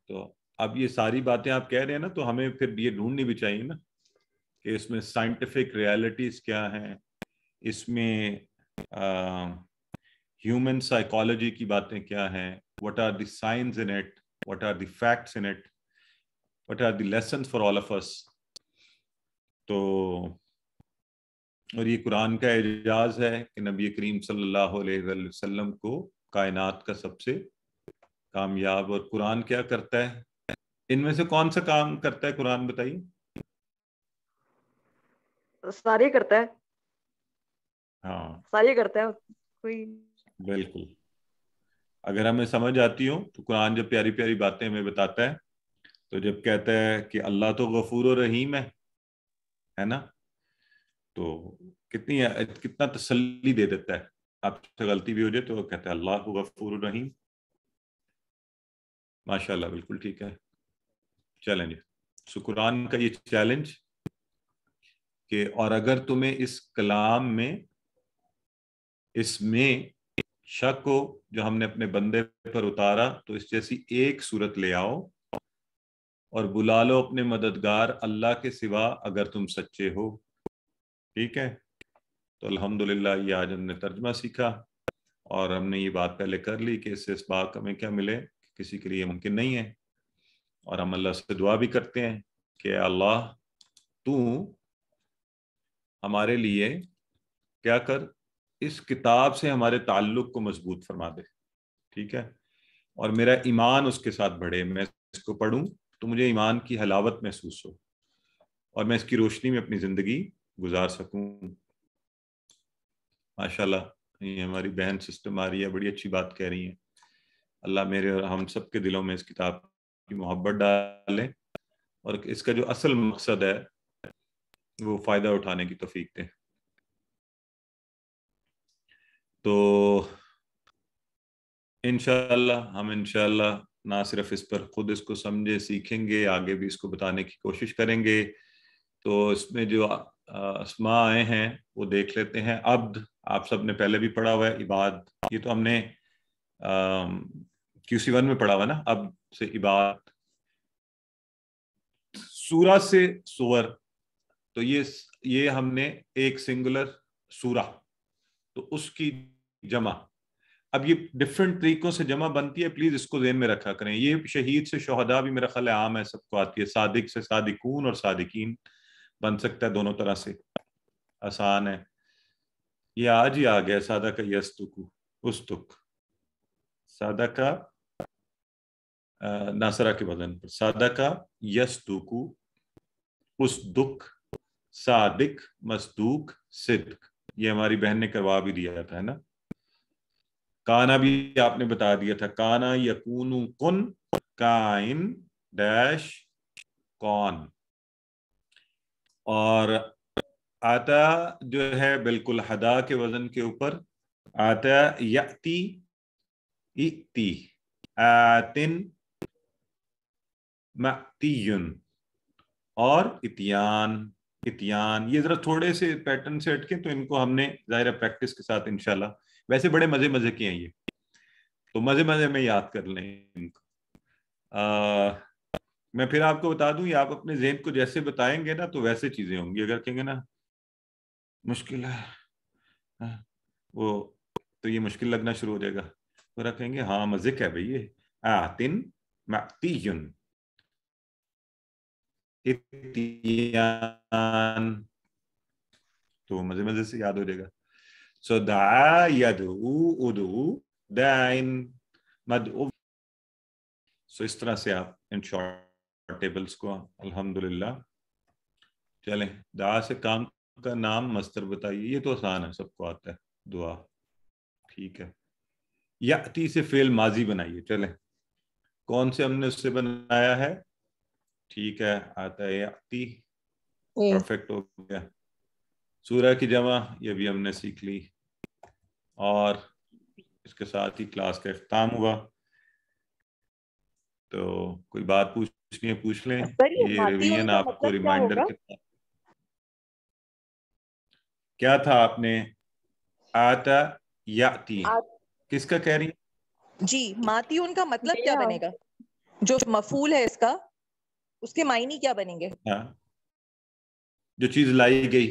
तो अब ये सारी बातें आप कह रहे हैं ना तो हमें फिर ये ढूंढनी भी चाहिए ना कि इसमें साइंटिफिक रियलिटीज क्या हैं इसमें आ, ह्यूमन साइकोलॉजी की बातें क्या हैं what are the science in it what are the facts in it what are the lesson for all of us तो और ये कुरान का एजाज है कि नबी करीम सल्लल्लाहु अलैहि वसल्लम को कायनात का सबसे कामयाब और कुरान क्या करता है इनमें से कौन सा काम करता है कुरान बताइए सारे करता है हाँ सारे करता है कोई बिल्कुल अगर हमें समझ आती हो तो कुरान जब प्यारी प्यारी बातें हमें बताता है तो जब कहता है कि अल्लाह तो गफूर रहीम है है ना तो कितनी कितना तसल्ली दे देता है आपसे गलती भी हो जाए तो कहते हैं अल्लाह गफूर रहीम माशाल्लाह बिल्कुल ठीक है चैलेंज सो कुरान का ये चैलेंज कि और अगर तुम्हें इस कलाम में इसमें शक को जो हमने अपने बंदे पर उतारा तो इस जैसी एक सूरत ले आओ और बुला लो अपने मददगार अल्लाह के सिवा अगर तुम सच्चे हो ठीक है तो अल्हम्दुलिल्लाह ये आज हमने तर्जमा सीखा और हमने ये बात पहले कर ली कि इससे इस बात हमें क्या मिले कि किसी के लिए मुमकिन नहीं है और हम अल्लाह से दुआ भी करते हैं कि अल्लाह तू हमारे लिए क्या कर इस किताब से हमारे ताल्लुक को मजबूत फरमा दे ठीक है और मेरा ईमान उसके साथ बढ़े मैं इसको पढ़ूं तो मुझे ईमान की हलावत महसूस हो और मैं इसकी रोशनी में अपनी ज़िंदगी गुजार सकूं माशाल्लाह ये हमारी बहन सिस्टम आ रही है बड़ी अच्छी बात कह रही है अल्लाह मेरे और हम सब के दिलों में इस किताब की मोहब्बत डालें और इसका जो असल मकसद है वो फ़ायदा उठाने की तफीक दें तो इनशाला हम इनशाला ना सिर्फ इस पर खुद इसको समझे सीखेंगे आगे भी इसको बताने की कोशिश करेंगे तो इसमें जो आसमा आए हैं वो देख लेते हैं अब्द आप सब ने पहले भी पढ़ा हुआ है इबाद ये तो हमने क्यूसी वन में पढ़ा हुआ ना अब से इबाद सूरा से सुवर तो ये ये हमने एक सिंगुलर सूरा तो उसकी जमा अब ये डिफरेंट तरीकों से जमा बनती है प्लीज इसको जेन में रखा करें ये शहीद से शहदा भी मेरा ख्याल आम है सबको आती है सादिक से सादिकून और सादिकीन बन सकता है दोनों तरह से आसान है ये आज ही आ गया सादा का यस्तुक उस्तुक सादा का नासरा के बदन पर सादा का यस्तुकु उस दुख सादिक मस्तूक सिद्क ये हमारी बहन ने करवा भी दिया था है ना काना भी आपने बता दिया था काना यकून कुन काइन डैश कौन और आता जो है बिल्कुल हदा के वजन के ऊपर आता यती इति आतिन मतीयुन और इतियान इतियान ये जरा थोड़े से पैटर्न से अटके तो इनको हमने जाहिर प्रैक्टिस के साथ इनशाला वैसे बड़े मजे मजे के हैं ये तो मजे मजे में याद कर लें इनको आ, मैं फिर आपको बता दूं ये आप अपने जेन को जैसे बताएंगे ना तो वैसे चीजें होंगी अगर कहेंगे ना मुश्किल है वो तो ये मुश्किल लगना शुरू हो जाएगा तो कहेंगे हाँ मजिक है भैया ये आतिन मैं इतियान तो मजे मजे से याद हो जाएगा सो दू यदु मद सो इस तरह से आप इन शॉर्ट टेबल्स को अल्हम्दुलिल्लाह चलें दा से काम का नाम मस्तर बताइए ये तो आसान है सबको आता है दुआ ठीक है या ती से फेल माजी बनाइए चले कौन से हमने उससे बनाया है ठीक है आता है आती परफेक्ट हो गया सूरह की जमा ये भी हमने सीख ली और इसके साथ ही क्लास का अख्ताम हुआ तो कोई बात पूछनी है पूछ लें ये रिवीजन तो आपको रिमाइंडर मतलब क्या क्या था आपने आता या आत... किसका कह रही जी माती उनका मतलब क्या बनेगा जो मफूल है इसका उसके मायने क्या बनेंगे हाँ जो चीज लाई गई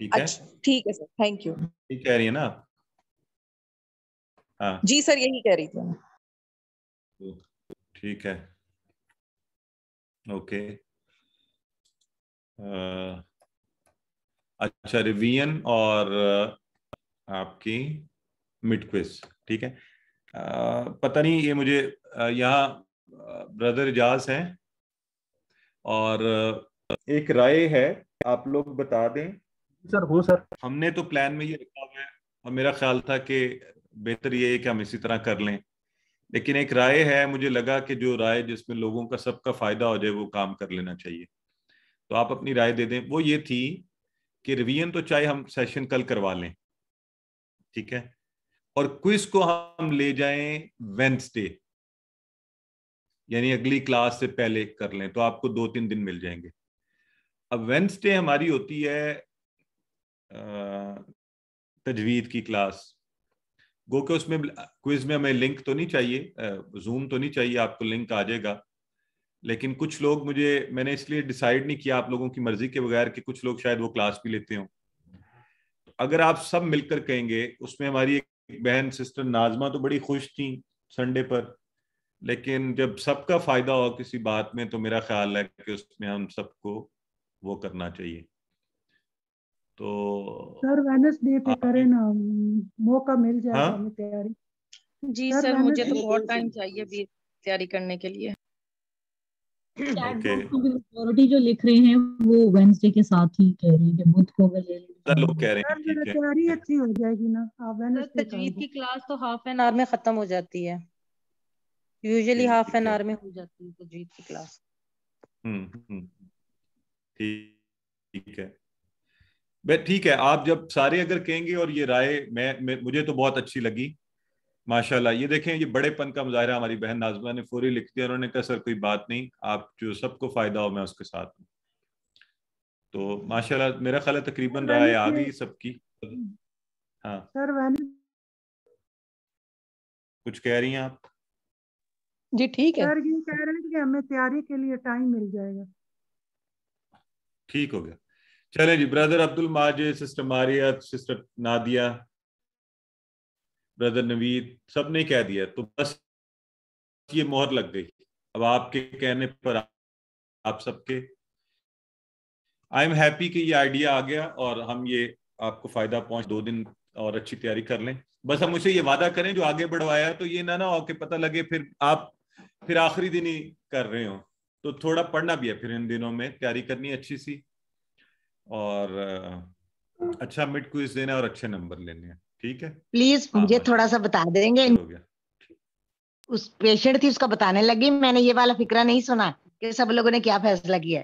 ठीक है अच्छा, ठीक है सर थैंक यू ठीक कह रही है ना आप हाँ। जी सर यही कह रही थी ठीक है ओके आ, अच्छा रिवियन और आपकी मिड क्विज ठीक है आ, पता नहीं ये मुझे यहाँ ब्रदर इजाज हैं और एक राय है आप लोग बता दें सर हो सर हमने तो प्लान में ये रखा हुआ है और मेरा ख्याल था कि बेहतर ये है कि हम इसी तरह कर लें लेकिन एक राय है मुझे लगा कि जो राय जिसमें लोगों का सबका फायदा हो जाए वो काम कर लेना चाहिए तो आप अपनी राय दे दें वो ये थी कि रिवीजन तो चाहे हम सेशन कल करवा लें ठीक है और क्विज को हम ले जाएं वेंसडे यानी अगली क्लास से पहले कर लें तो आपको दो तीन दिन मिल जाएंगे अब वेंसडे हमारी होती है तजवीद की क्लास गो के उसमें क्विज में हमें लिंक तो नहीं चाहिए जूम तो नहीं चाहिए आपको लिंक आ जाएगा लेकिन कुछ लोग मुझे मैंने इसलिए डिसाइड नहीं किया आप लोगों की मर्जी के बगैर कि कुछ लोग शायद वो क्लास भी लेते हो तो अगर आप सब मिलकर कहेंगे उसमें हमारी एक बहन सिस्टर नाजमा तो बड़ी खुश थी संडे पर लेकिन जब सबका फायदा हो किसी बात में तो मेरा ख्याल है कि उसमें हम सबको वो करना चाहिए तो सर वेनसडे पे करें ना मौका मिल जाए हाँ? हमें तैयारी जी सर, सर मुझे तो बहुत टाइम चाहिए अभी तैयारी करने के लिए okay. जो लिख रहे हैं वो वेंसडे के साथ ही कह रहे हैं कि बुध को अगर ले तो- लो कह रहे हैं तैयारी अच्छी हो जाएगी ना आप वेंसडे तजवीद की क्लास तो हाफ एन आवर में खत्म हो जाती है यूजुअली हाफ एन आवर में हो जाती है तजवीद की क्लास हम्म, हम्म, हम्म ठीक है ठीक है आप जब सारे अगर कहेंगे और ये राय मैं, मैं मुझे तो बहुत अच्छी लगी माशाल्लाह ये देखें ये बड़े पन का मुजाहरा हमारी बहन नाजमा ने फोरी लिख दिया उन्होंने कहा सर कोई बात नहीं आप जो सबको फायदा हो मैं उसके साथ हूँ तो माशाल्लाह मेरा ख्याल तकरीबन राय आ गई सबकी हम्म। हाँ सर कुछ कह रही हैं आप जी ठीक है सर ये कह रहे हैं कि हमें तैयारी के लिए टाइम मिल जाएगा ठीक हो गया चले जी brother Abdul Maje sister Maria sister Nadia brother Naveed सब ने कह दिया तो बस ये मोहर लग गई अब आपके कहने पर आप सबके आई एम हैप्पी कि ये आइडिया आ गया और हम ये आपको फायदा पहुंच दो दिन और अच्छी तैयारी कर लें बस हम उसे ये वादा करें जो आगे बढ़वाया तो ये ना ना हो कि पता लगे फिर आप फिर आखिरी दिन ही कर रहे हो तो थोड़ा पढ़ना भी है फिर इन दिनों में तैयारी करनी अच्छी सी और अच्छा मिड क्विज देना और अच्छे नंबर लेने हैं ठीक है प्लीज हाँ, मुझे हाँ, थोड़ा सा बता देंगे हो गया उस पेशेंट थी उसका बताने लगी मैंने ये वाला फिक्रा नहीं सुना कि सब लोगों ने क्या फैसला किया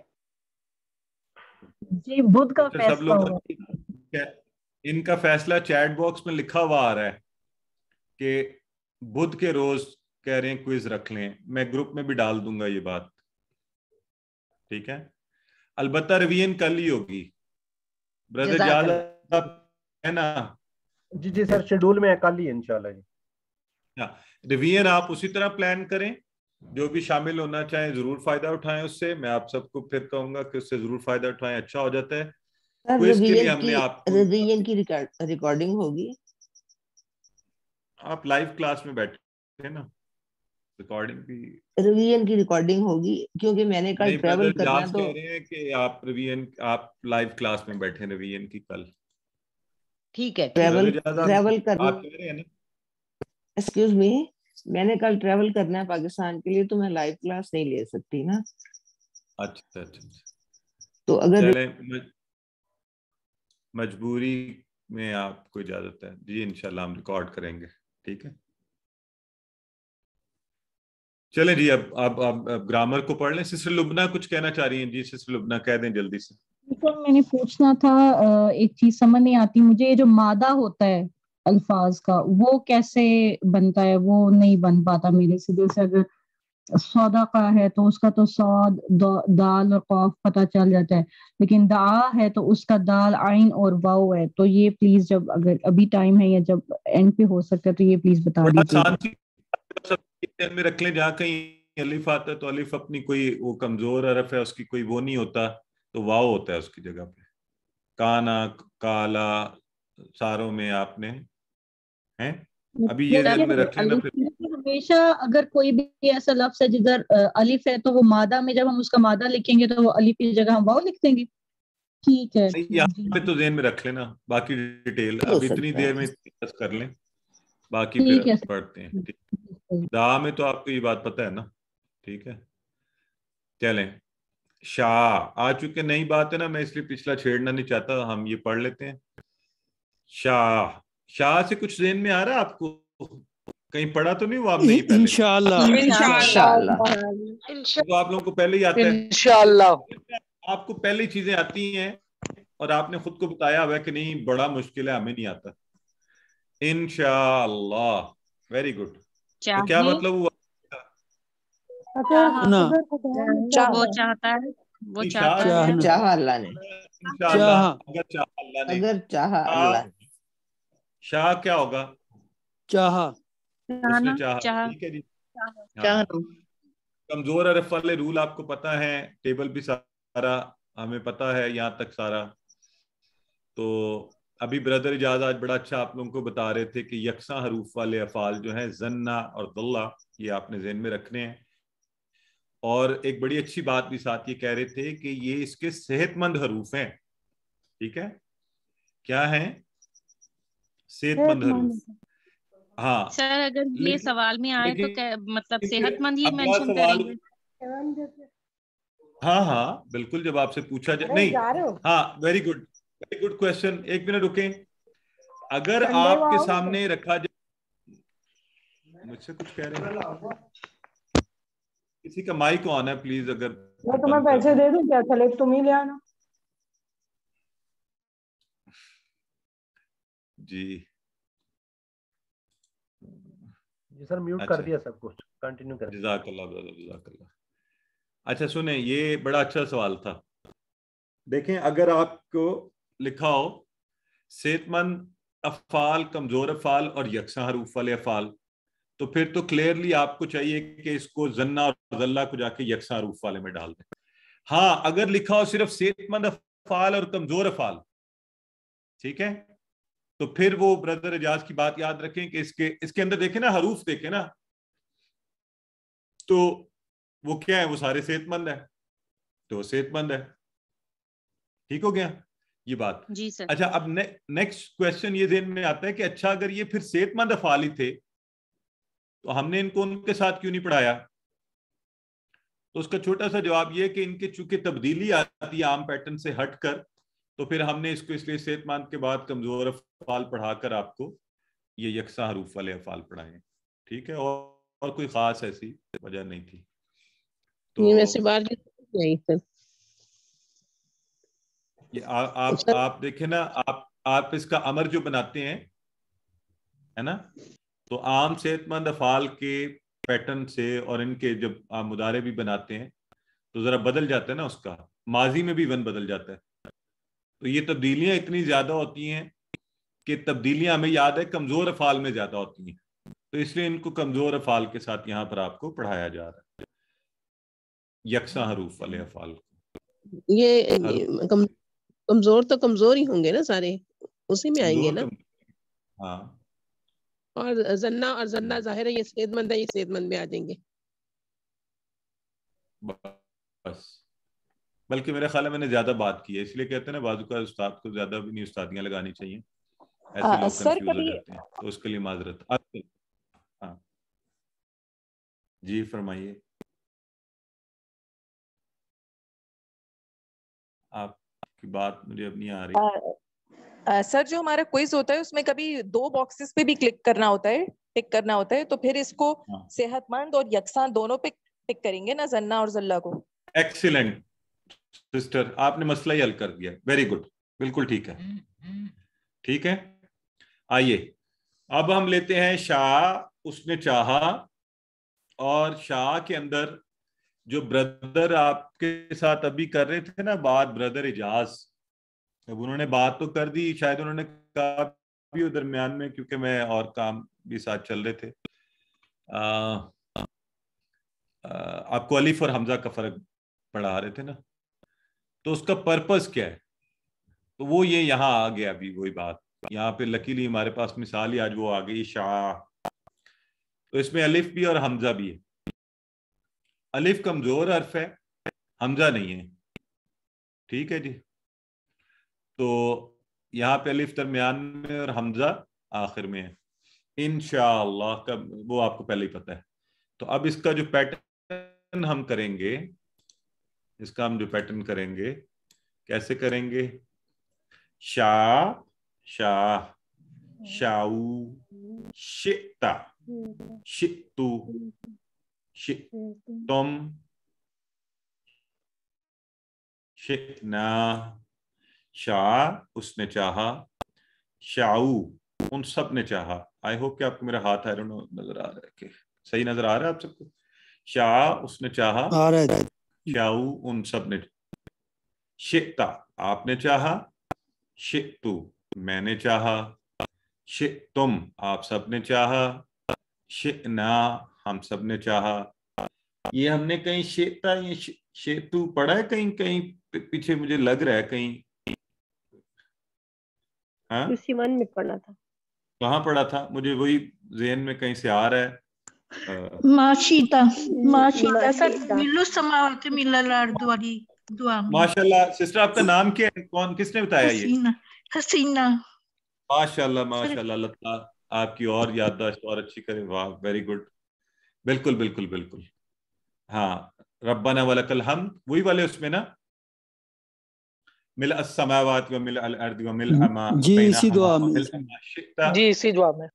जी बुद्ध का तो फैसला सब लोग इनका फैसला चैट बॉक्स में लिखा हुआ आ रहा है कि बुद्ध के रोज कह रहे हैं क्विज रख लें मैं ग्रुप में भी डाल दूंगा ये बात ठीक है अलबत् रिवीजन कल ही होगी ब्रदर ज्यादा है ना जी जी सर शेड्यूल में कल ही इंशाल्लाह जी हाँ, रिवीजन आप उसी तरह प्लान करें जो भी शामिल होना चाहे जरूर फायदा उठाएं उससे मैं आप सबको फिर कहूंगा कि उससे जरूर फायदा उठाएं अच्छा हो जाता है रिवीजन की रिकॉर्डिंग होगी आप लाइव क्लास में बैठे ना रिकॉर्डिंग भी रिवीजन तो की रिकॉर्डिंग होगी क्योंकि मैंने कल ट्रैवल मतलब करना तो कह रहे हैं कि आप रिवीजन आप लाइव क्लास में बैठे रिवीजन की कल ठीक है ट्रैवल ट्रैवल कर आप कह रहे हैं ना एक्सक्यूज मी मैंने कल ट्रैवल करना है पाकिस्तान के लिए तो मैं लाइव क्लास नहीं ले सकती ना अच्छा अच्छा, अच्छा। तो अगर मजबूरी में आपको इजाजत है जी इंशाल्लाह हम रिकॉर्ड करेंगे ठीक है चले जी अब आप, आप, आप ग्रामर को पढ़ लें सिस्टर लुबना कुछ कहना चाह रही हैं जी सिस्टर लुबना कह दें जल्दी से सर मैंने पूछना था एक चीज समझ नहीं आती मुझे ये जो मादा होता है अल्फाज का वो कैसे बनता है वो नहीं बन पाता मेरे से जैसे अगर सौदा का है तो उसका तो सौद दाल और कौफ पता चल जाता है लेकिन दा है तो उसका दाल आइन और वाओ है तो ये प्लीज जब अगर अभी टाइम है या जब एंड पे हो सकता है तो ये प्लीज बता दीजिए ध्यान में रख लें जहाँ कहीं अलिफ आता है तो अलिफ अपनी कोई वो कमजोर अरफ है उसकी कोई वो नहीं होता तो वाओ होता है उसकी जगह पे काना काला सारों में आपने हैं अभी ये ध्यान में रख लेना हमेशा अगर कोई भी ऐसा लफ्ज है जिधर अलिफ है तो वो मादा में जब हम उसका मादा लिखेंगे तो वो अलिफ की जगह हम वाओ लिख देंगे ठीक है यहाँ पे तो जेन में रख लेना बाकी डिटेल अब इतनी देर में कर लें बाकी फिर पढ़ते हैं दा में तो आपको ये बात पता है ना ठीक है चलें शाह आ चुके नई बात है ना मैं इसलिए पिछला छेड़ना नहीं चाहता हम ये पढ़ लेते हैं शाह शाह से कुछ जेन में आ रहा है आपको कहीं पढ़ा तो नहीं हुआ आपने तो आप लोगों को पहले ही आता है आपको पहले चीजें आती हैं और आपने खुद को बताया हुआ कि नहीं बड़ा मुश्किल है हमें नहीं आता इनशाला वेरी गुड तो क्या मतलब हुआ अच्छा, हाँ। वो चाहता है वो चाहता है चाह अल्लाह ने अगर चाह अल्लाह ने अगर चाह अल्लाह ने शाह क्या होगा चाह हाँ। कमजोर अरफ वाले रूल आपको पता है टेबल भी सारा हमें पता है यहाँ तक सारा तो अभी ब्रदर इजाज आज बड़ा अच्छा आप लोगों को बता रहे थे कि यकसा हरूफ वाले अफाल जो हैं जन्ना और दुल्ला ये आपने जहन में रखने हैं और एक बड़ी अच्छी बात भी साथ ये कह रहे थे कि ये इसके सेहतमंद हरूफ हैं ठीक है क्या है सेहतमंद हरूफ हाँ सर अगर ये सवाल में आए तो क्या मतलब सेहतमंद ही मेंशन करेंगे हाँ हाँ बिल्कुल जब आपसे पूछा जाए नहीं हाँ very good very good question एक मिनट रुके अगर आपके सामने रखा जाए मुझसे कुछ कह रहे हैं किसी का माइक ऑन है प्लीज अगर मैं तुम्हें पैसे दे दूं क्या चले तुम ही ले आना जी जी सर म्यूट अच्छा। कर दिया सब कुछ कंटिन्यू कर जजाक अल्लाह जजाक अल्लाह अच्छा सुने ये बड़ा अच्छा सवाल था देखें अगर आपको लिखा हो सेहतमंद अफाल कमजोर अफाल और यकसा हरूफ वाले अफाल तो फिर तो क्लियरली आपको चाहिए कि इसको जन्ना और जल्ला को जाके यकसा हरूफ वाले में डाल दें हाँ अगर लिखा हो सिर्फ सेहतमंद अफाल और कमजोर अफाल ठीक है तो फिर वो ब्रदर एजाज की बात याद रखें कि इसके इसके अंदर देखें ना हरूफ देखें ना तो वो क्या है वो सारे सेहतमंद है तो सेहतमंद है ठीक हो गया ये बात जी सर अच्छा अब ने, नेक्स्ट क्वेश्चन ये देन में आता है कि अच्छा अगर ये फिर सेहतमंद अफाली थे तो हमने इनको उनके साथ क्यों नहीं पढ़ाया तो उसका छोटा सा जवाब ये कि इनके चूंकि तब्दीली आती है आम पैटर्न से हटकर तो फिर हमने इसको इसलिए सेहतमंद के बाद कमजोर अफाल पढ़ाकर आपको ये यकसा हरूफ वाले अफाल पढ़ाए ठीक है और, और कोई खास ऐसी वजह नहीं थी तो नहीं, ये आ, आप अच्छा। आप देखे ना आप आप इसका अमर जो बनाते हैं है ना तो आम सेहतमंद अफाल के पैटर्न से और इनके जब आप मुदारे भी बनाते हैं तो जरा बदल जाता है ना उसका माजी में भी वन बदल जाता है तो ये तब्दीलियां इतनी ज्यादा होती हैं कि तब्दीलियां हमें याद है कमजोर अफाल में ज्यादा होती हैं तो इसलिए इनको कमजोर अफाल के साथ यहाँ पर आपको पढ़ाया जा रहा है यकसा हरूफ वाले अफाल ये, ये कमजोर तो कमजोर ही होंगे ना सारे उसी में आएंगे ना हाँ और जन्ना और जन्ना जाहिर है ये सेहतमंद है ये सेहतमंद में आ जाएंगे बस बल्कि मेरे ख्याल है मैंने ज्यादा बात की है इसलिए कहते हैं ना बाजू का उस्ताद को ज्यादा भी नहीं उस्तादियां लगानी चाहिए ऐसे आ, हाँ, लोग कंफ्यूज हो तो उसके लिए माजरत अच्छा। हाँ। जी फरमाइए की बात मुझे अब नहीं आ रही uh, uh, सर जो हमारा क्विज होता है उसमें कभी दो बॉक्सेस पे भी क्लिक करना होता है टिक करना होता है तो फिर इसको हाँ. सेहतमंद और यकसान दोनों पे टिक करेंगे ना जन्ना और जल्ला को एक्सीलेंट सिस्टर आपने मसला ही हल कर दिया वेरी गुड बिल्कुल ठीक है हम्म, हम्म। ठीक है आइए अब हम लेते हैं शाह उसने चाहा और शाह के अंदर जो ब्रदर आपके साथ अभी कर रहे थे ना बात ब्रदर एजाज अब उन्होंने बात तो कर दी शायद उन्होंने कहा भी दरमियान में क्योंकि मैं और काम भी साथ चल रहे थे आ, आ, आपको अलिफ और हमजा का फर्क पढ़ा रहे थे ना तो उसका पर्पस क्या है तो वो ये यहाँ आ गया अभी वही बात यहाँ पे लकीली हमारे पास मिसाल ही आज वो आ गई शाह तो इसमें अलिफ भी और हमजा भी है अलिफ कमजोर अर्फ है हमजा नहीं है ठीक है जी तो यहाँ पे अलिफ दरमियान में और हमजा आखिर में है इन का वो आपको पहले ही पता है तो अब इसका जो पैटर्न हम करेंगे इसका हम जो पैटर्न करेंगे कैसे करेंगे शाह शाह शाऊ शिता शितु शिक्तुम शिकना शाह उसने चाहा शाऊ उन सब ने चाहा आई होप कि आपको मेरा हाथ आई नजर आ रहा है सही नजर आ रहा है आप सबको शाह उसने चाहा आ रहा है शाऊ उन सब ने शिकता आपने चाहा शिकतु मैंने चाहा शिक तुम आप सब ने चाहा शिकना हम सब ने चाह ये हमने कहीं शेता ये शेतु पढ़ा है कहीं कहीं पीछे मुझे लग रहा है कहीं हाँ में पढ़ा था कहाँ पढ़ा था मुझे वही जेन में कहीं से आ रहा है माशाल्लाह सिस्टर आपका नाम क्या है कौन किसने बताया हसीना, ये हसीना माशाल्लाह माशाल्लाह लता आपकी और याददाश्त और अच्छी करे वाह वेरी गुड बिल्कुल बिल्कुल बिल्कुल हाँ रब्बाना कल हम वही वाले उसमें ना मिल असमावात व मिल अल अर्द व मिल हम्म, अमा जी इसी दुआ में जी इसी दुआ में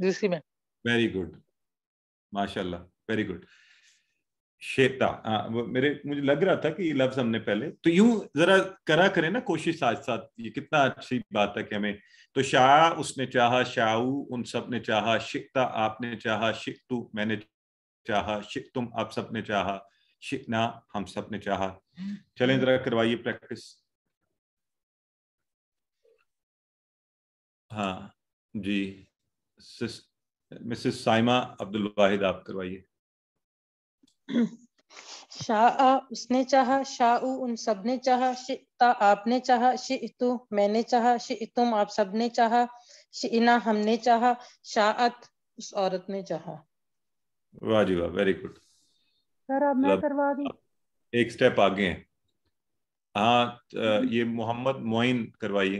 जी इसी में वेरी गुड माशाल्लाह वेरी गुड शेता आ, वो मेरे मुझे लग रहा था कि ये लफ्ज हमने पहले तो यूं जरा करा करें ना कोशिश साथ साथ ये कितना अच्छी बात है कि हमें तो शाह उसने चाहा शाह उन सब ने चाहा शिकता आपने चाहा शिकतू मैंने चाहा शिक तुम आप सब ने चाहा शिकना हम सब ने चाहा हम्म। चलें जरा करवाइए प्रैक्टिस हाँ जी मिसेस साइमा अब्दुल वाहिद आप करवाइए शाह उसने चाहा शाह उन सब ने चाहा शिता आपने चाहा तु मैंने चाहा तुम आप सब ने चाहा शिना हमने चाहा शाह उस औरत ने चाहा वाह जी वाह वेरी गुड सर अब मैं करवा दूं एक स्टेप आगे हैं हाँ हम्म। ये मोहम्मद मोइन करवाइए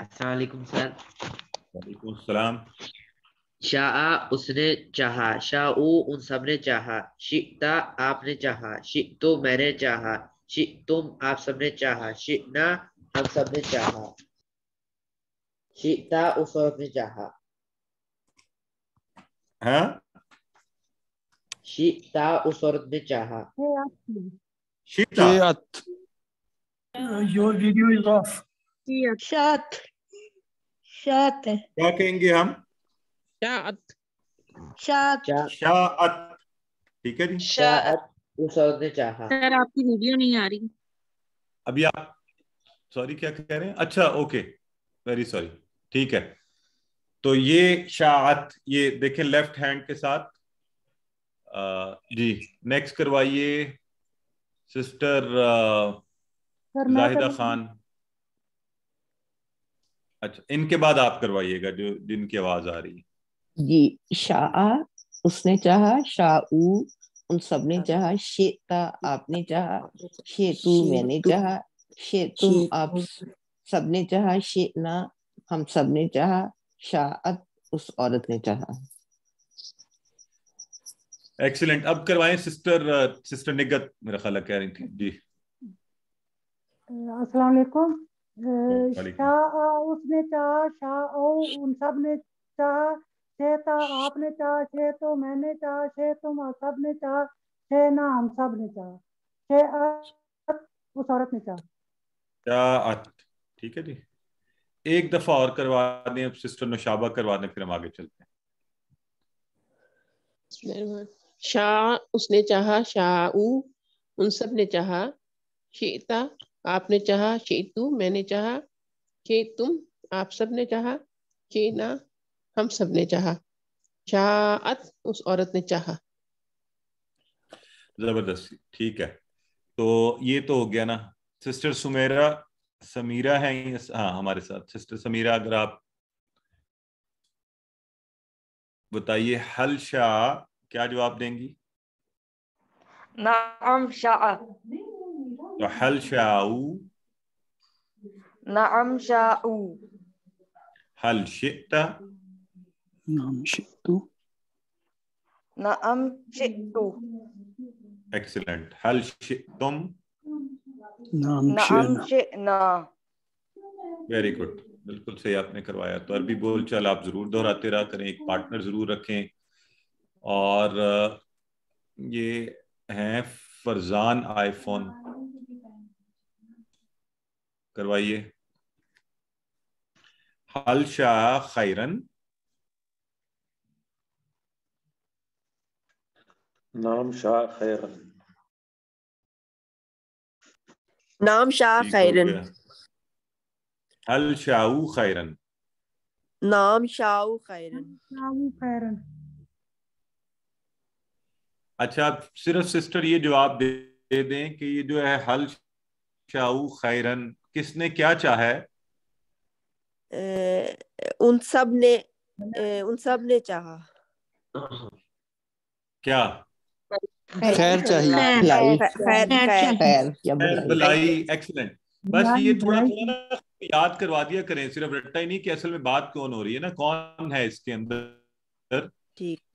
अस्सलाम वालेकुम सर वालेकुम सलाम शाह उसने चाहा शाह उन सब ने चाहा शिकता आपने चाहा शिक तो मैंने चाहा शिक तुम आप सबने चाहा शिकना हम सब ने चाहा शिकता उस औरत ने चाहा Ha? हाँ? क्या कहेंगे हम शात शात शात ठीक है जी शात चाहा सर आपकी वीडियो नहीं आ रही अभी आप सॉरी क्या कह रहे हैं अच्छा ओके वेरी सॉरी ठीक है तो ये शाहत ये देखें लेफ्ट हैंड के साथ आ, जी नेक्स्ट करवाइए सिस्टर जाहिदा खान अच्छा इनके बाद आप करवाइएगा जो जिनकी आवाज आ रही है जी शाह उसने चाहा शाह उन सब ने चाह शेता आपने चाहा शेतु मैंने चाहा शेतु आप सबने चाहा शेना हम सबने चाहा शाअत उस औरत ने चाहा एक्सीलेंट अब करवाएं सिस्टर सिस्टर निगत मेरा ख्याल कह रही थी जी अस्सलाम वालेकुम शाह उसने चाह शाह ओ उन सब ने चाह छे था आपने चाह छे तो मैंने चाह छे तुम तो सब ने चाह छे ना हम सब ने चाहा छे उस औरत ने चाह चाहत ठीक है जी एक दफा और करवा दें सिस्टर नौशाबा करवा दें फिर हम आगे चलते हैं शाह उसने चाहा शाह उन सब ने चाहा शेता आपने चाहा शेतु मैंने चाहा के तुम आप सब ने चाहा के ना हम सब ने चाहा शाहत उस औरत ने चाहा जबरदस्ती ठीक है तो ये तो हो गया ना सिस्टर सुमेरा समीरा है हाँ हमारे साथ सिस्टर समीरा अगर आप बताइए हल शाह क्या जवाब देंगी नाम शाह तो हल शाऊ नाम शाऊ हल शिता नाम शितु नाम शितु एक्सीलेंट हल शितुम वेरी गुड बिल्कुल सही आपने करवाया तो अरबी चाल आप जरूर दोहराते रहा करें एक पार्टनर जरूर रखें और ये है फरजान आईफोन करवाइए हल शाह खैरन नाम शाह खैरन नाम शाह खैरन अल शाह खैरन नाम शाह खैरन शाह खैरन अच्छा सिर्फ सिस्टर ये जवाब दे, दे दें कि ये जो है हल शाहू खैरन किसने क्या चाहा है उन सब ने उन सब ने चाहा क्या खैर चाहिए एक्सीलेंट बस ये थोड़ा थोड़ा ना याद करवा दिया करें सिर्फ रट्टा ही नहीं कि असल में बात कौन हो रही है ना कौन है इसके अंदर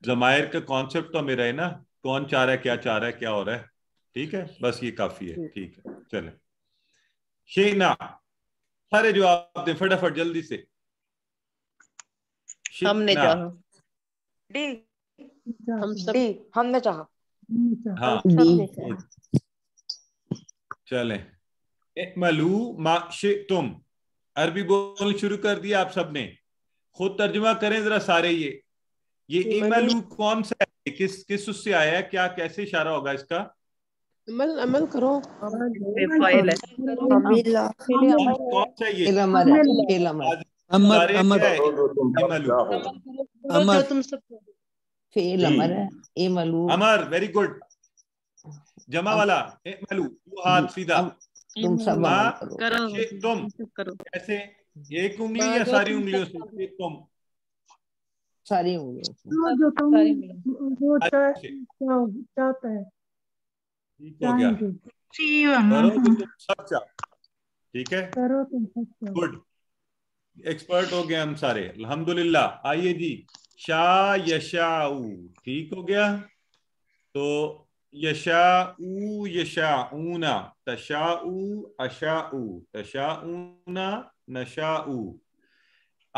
जमायर का कॉन्सेप्ट तो मेरा है ना कौन चाह रहा है क्या चाह रहा है क्या हो रहा है ठीक है बस ये काफी है ठीक है चले शीना सारे जो आप दे फटाफट जल्दी से हमने चाहा हम सब हमने चाहा हाँ ah. चले मलू माशे तुम अरबी बोलना शुरू कर दिया आप सबने खुद तर्जुमा करें जरा सारे ये ये इमलू कौन सा है किस किस उससे आया है क्या कैसे इशारा होगा इसका अमल अमल करो कौन सा ये अमर अमर अमर तुम सब फेल अमर है ए मलू अमर वेरी गुड जमा वाला ए मलू यू हाथ सीधा तुम सब हाँ, करो तुम करो कैसे एक उंगली या सारी उंगलियों से एक तुम सारी उंगलियों जो तुम वो अच्छा। चाहता तो है ठीक हो गया तो ठीक है करो तुम सब गुड एक्सपर्ट हो गए हम सारे अलहमदुल्ला आइए जी शा यशाऊ ठीक हो गया तो यशाऊ यशाऊना तशाऊ अशाऊ तशाऊना नशाऊ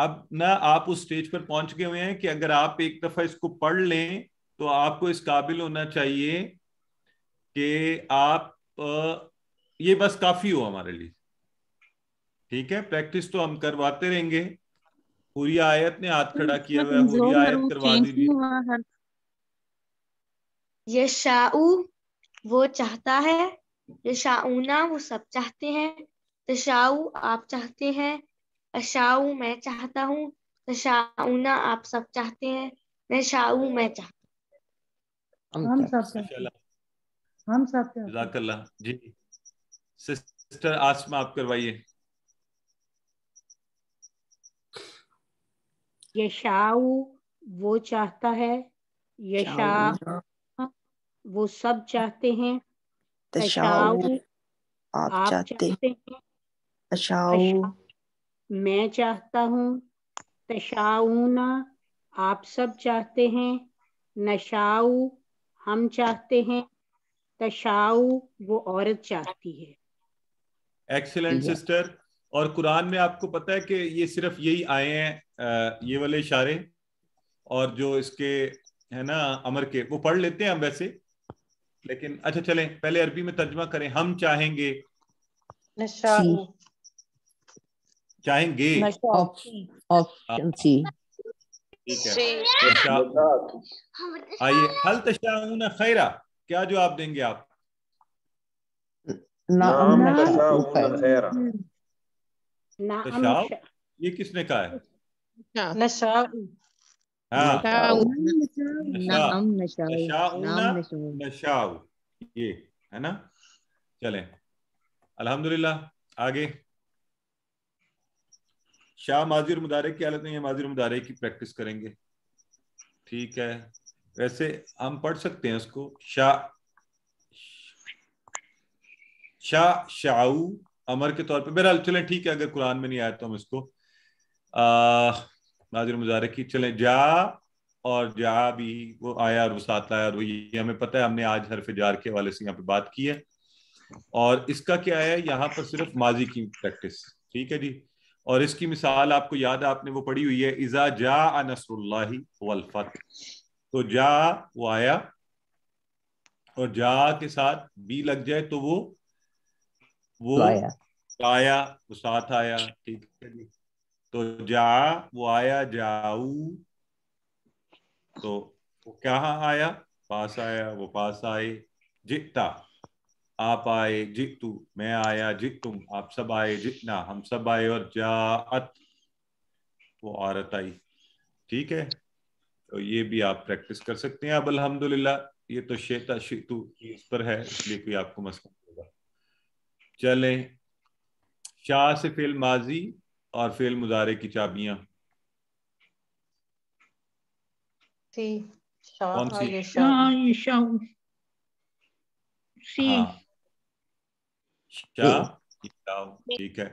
अब ना आप उस स्टेज पर पहुंच गए हुए हैं कि अगर आप एक दफा इसको पढ़ लें तो आपको इस काबिल होना चाहिए कि आप ये बस काफी हो हमारे लिए ठीक है प्रैक्टिस तो हम करवाते रहेंगे हुरिया आयत ने हाथ खड़ा हम्म, किया हुआ हुरिया आयत करवा दीजिए ये शाऊ वो चाहता है ये शाऊना वो सब चाहते हैं तशाऊ आप चाहते हैं अशाऊ मैं चाहता हूँ तशाऊना आप सब चाहते हैं मैं शाऊ मैं चाहता हम सब हम सब जी सिस्टर आसमा आप करवाइए यशाऊ वो चाहता है यशा वो सब चाहते हैं तशाऊ आप, आप चाहते, चाहते हैं तशाऊ मैं चाहता हूँ तशाऊना आप सब चाहते हैं नशाऊ हम चाहते हैं तशाऊ वो औरत चाहती है एक्सीलेंट सिस्टर और कुरान में आपको पता है कि ये सिर्फ यही आए हैं ये वाले इशारे और जो इसके है ना अमर के वो पढ़ लेते हैं हम वैसे लेकिन अच्छा चले पहले अरबी में तर्जमा करें हम चाहेंगे चाहेंगे ठीक है आइए हल तशाउन खैरा क्या जवाब देंगे आप नाम ना, ये किसने कहा है نشاء ये है ना चले अल्हम्दुलिल्लाह आगे शाह माजिर मुदारे की हालत नहीं है माजिर मुदारे की प्रैक्टिस करेंगे ठीक है वैसे हम पढ़ सकते हैं उसको शाह शाह शाऊ अमर के तौर पे बहरहाल चले ठीक है अगर कुरान में नहीं आया तो हम इसको नाजिर मुजारे की चले जा और जा भी वो आया और वो साथ आया और वो ये हमें पता है हमने आज हरफ जार के हवाले से यहाँ पे बात की है और इसका क्या है यहाँ पर सिर्फ माजी की प्रैक्टिस ठीक है जी और इसकी मिसाल आपको याद है आपने वो पढ़ी हुई है इजा जा नसरुल्लाही तो जा वो आया और जा के साथ बी लग जाए तो वो वो आया वो साथ आया ठीक है जी तो जा वो आया जाऊ तो वो क्या आया पास आया वो पास आए जिता आप आए जितू मैं आया तुम आप सब आए जितना हम सब आए और अत वो औरत आई ठीक है तो ये भी आप प्रैक्टिस कर सकते हैं अब अलहमदुल्ला ये तो शेता शेतु इस पर है इसलिए कोई आपको मसला होगा चले शाह से फिल माजी और फेल मुजारे की चाबियां कौन सी हाँ, हाँ। ठीक है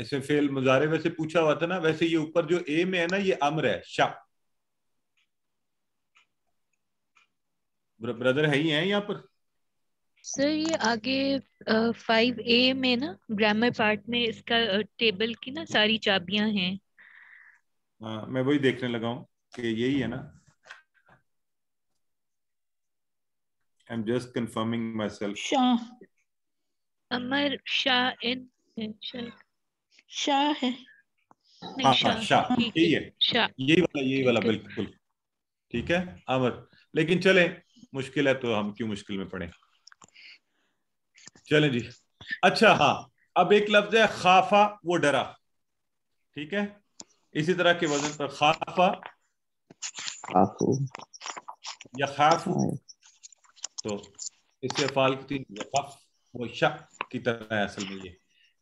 ऐसे फेल मुजारे वैसे पूछा हुआ था ना वैसे ये ऊपर जो ए में है ना ये अमर है शाह ब्रदर है ही है यहाँ पर सर ये आगे फाइव ए में ना ग्रामर पार्ट में इसका टेबल की ना सारी चाबियां हैं आ, हाँ, मैं वही देखने लगा हूँ कि यही है ना I am just confirming myself शाह अमर शाह इन शाह है हाँ हाँ शाह यही है यही वाला यही वाला बिल्कुल ठीक है अमर लेकिन चले मुश्किल है तो हम क्यों मुश्किल में पड़े चले जी अच्छा हाँ अब एक लफ्ज है खाफा वो डरा ठीक है इसी तरह के वजन पर खाफा या खाफू हाँ। तो इससे फाल की वो शक की तरह है असल में ये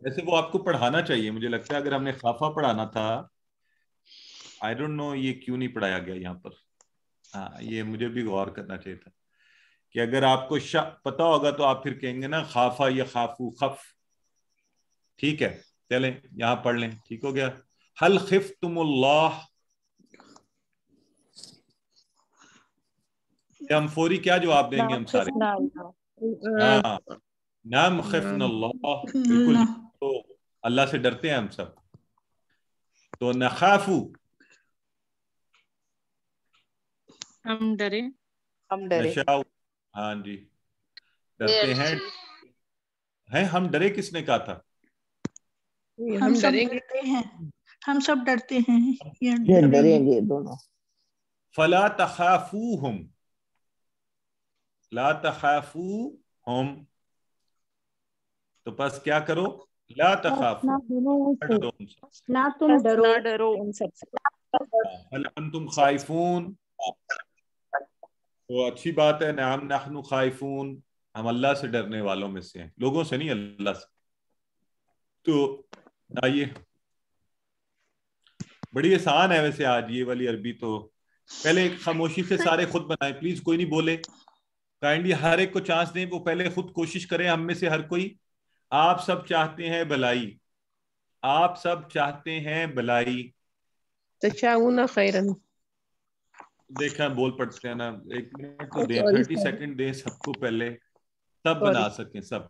वैसे वो आपको पढ़ाना चाहिए मुझे लगता है अगर हमने खाफा पढ़ाना था आई डोंट नो ये क्यों नहीं पढ़ाया गया यहाँ पर हाँ ये मुझे भी गौर करना चाहिए था कि अगर आपको श पता होगा तो आप फिर कहेंगे ना खाफा या खाफू खफ ठीक है चले यहां पढ़ लें ठीक हो गया हल खिफ तुमुल्लाह हम फोरी क्या जवाब देंगे हम सारे नाम हाँ। बिल्कुल तो अल्लाह से डरते हैं हम सब तो नखाफू हम डरे हम डरे हाँ जी डरते हैं हैं हम डरे किसने कहा था हम सब डरते हैं हम सब डरते हैं डरेंगे दोनों फला तखाफू हम ला तखाफू हम तो बस क्या करो ला तखाफू ना तुम डरो ना डरो उन सब से हाँ, तुम खाइफून तो अच्छी बात है नाम नखनु खाइफून हम अल्लाह से डरने वालों में से हैं लोगों से नहीं अल्लाह से तो आइए बड़ी आसान है वैसे आज ये वाली अरबी तो पहले खामोशी से सारे खुद बनाए प्लीज कोई नहीं बोले काइंडली हर एक को चांस दें वो पहले खुद कोशिश करें हम में से हर कोई आप सब चाहते हैं भलाई आप सब चाहते हैं भलाई ना खैरन देखा बोल पड़ते हैं ना एक मिनट तो हाँ, दे थर्टी सेकेंड दे सबको पहले तब बना सके सब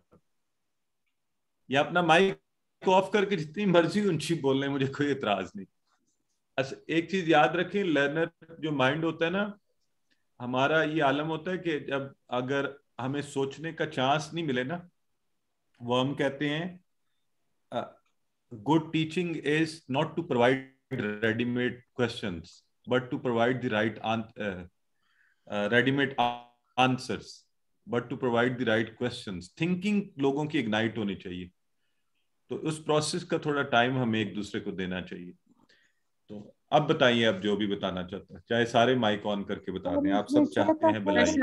या अपना माइक ऑफ करके जितनी मर्जी उनकी बोलने मुझे कोई इतराज नहीं अच्छा एक चीज याद रखें लर्नर जो माइंड होता है ना हमारा ये आलम होता है कि जब अगर हमें सोचने का चांस नहीं मिले ना वो हम कहते हैं good teaching is not to provide readymade questions but to provide the right an- readymade answers but to provide the right question thinking लोगों की इग्नाइट होनी चाहिए तो उस प्रोसेस का थोड़ा टाइम हमें एक दूसरे को देना चाहिए तो अब बताइए आप जो भी बताना चाहते हैं चाहे सारे माइक ऑन करके बता दें आप सब चाहते हैं भलाई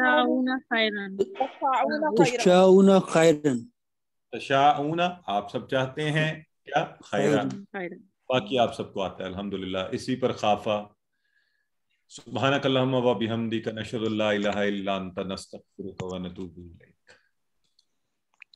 तशाऊना हाँ, तो आप सब चाहते हैं क्या खैरान बाकी आप सबको आता है अल्हम्दुलिल्लाह इसी पर खाफा سبحانك اللهم وبحمدك نشهد ان لا اله الا انت نستغفرك ونتوب اليك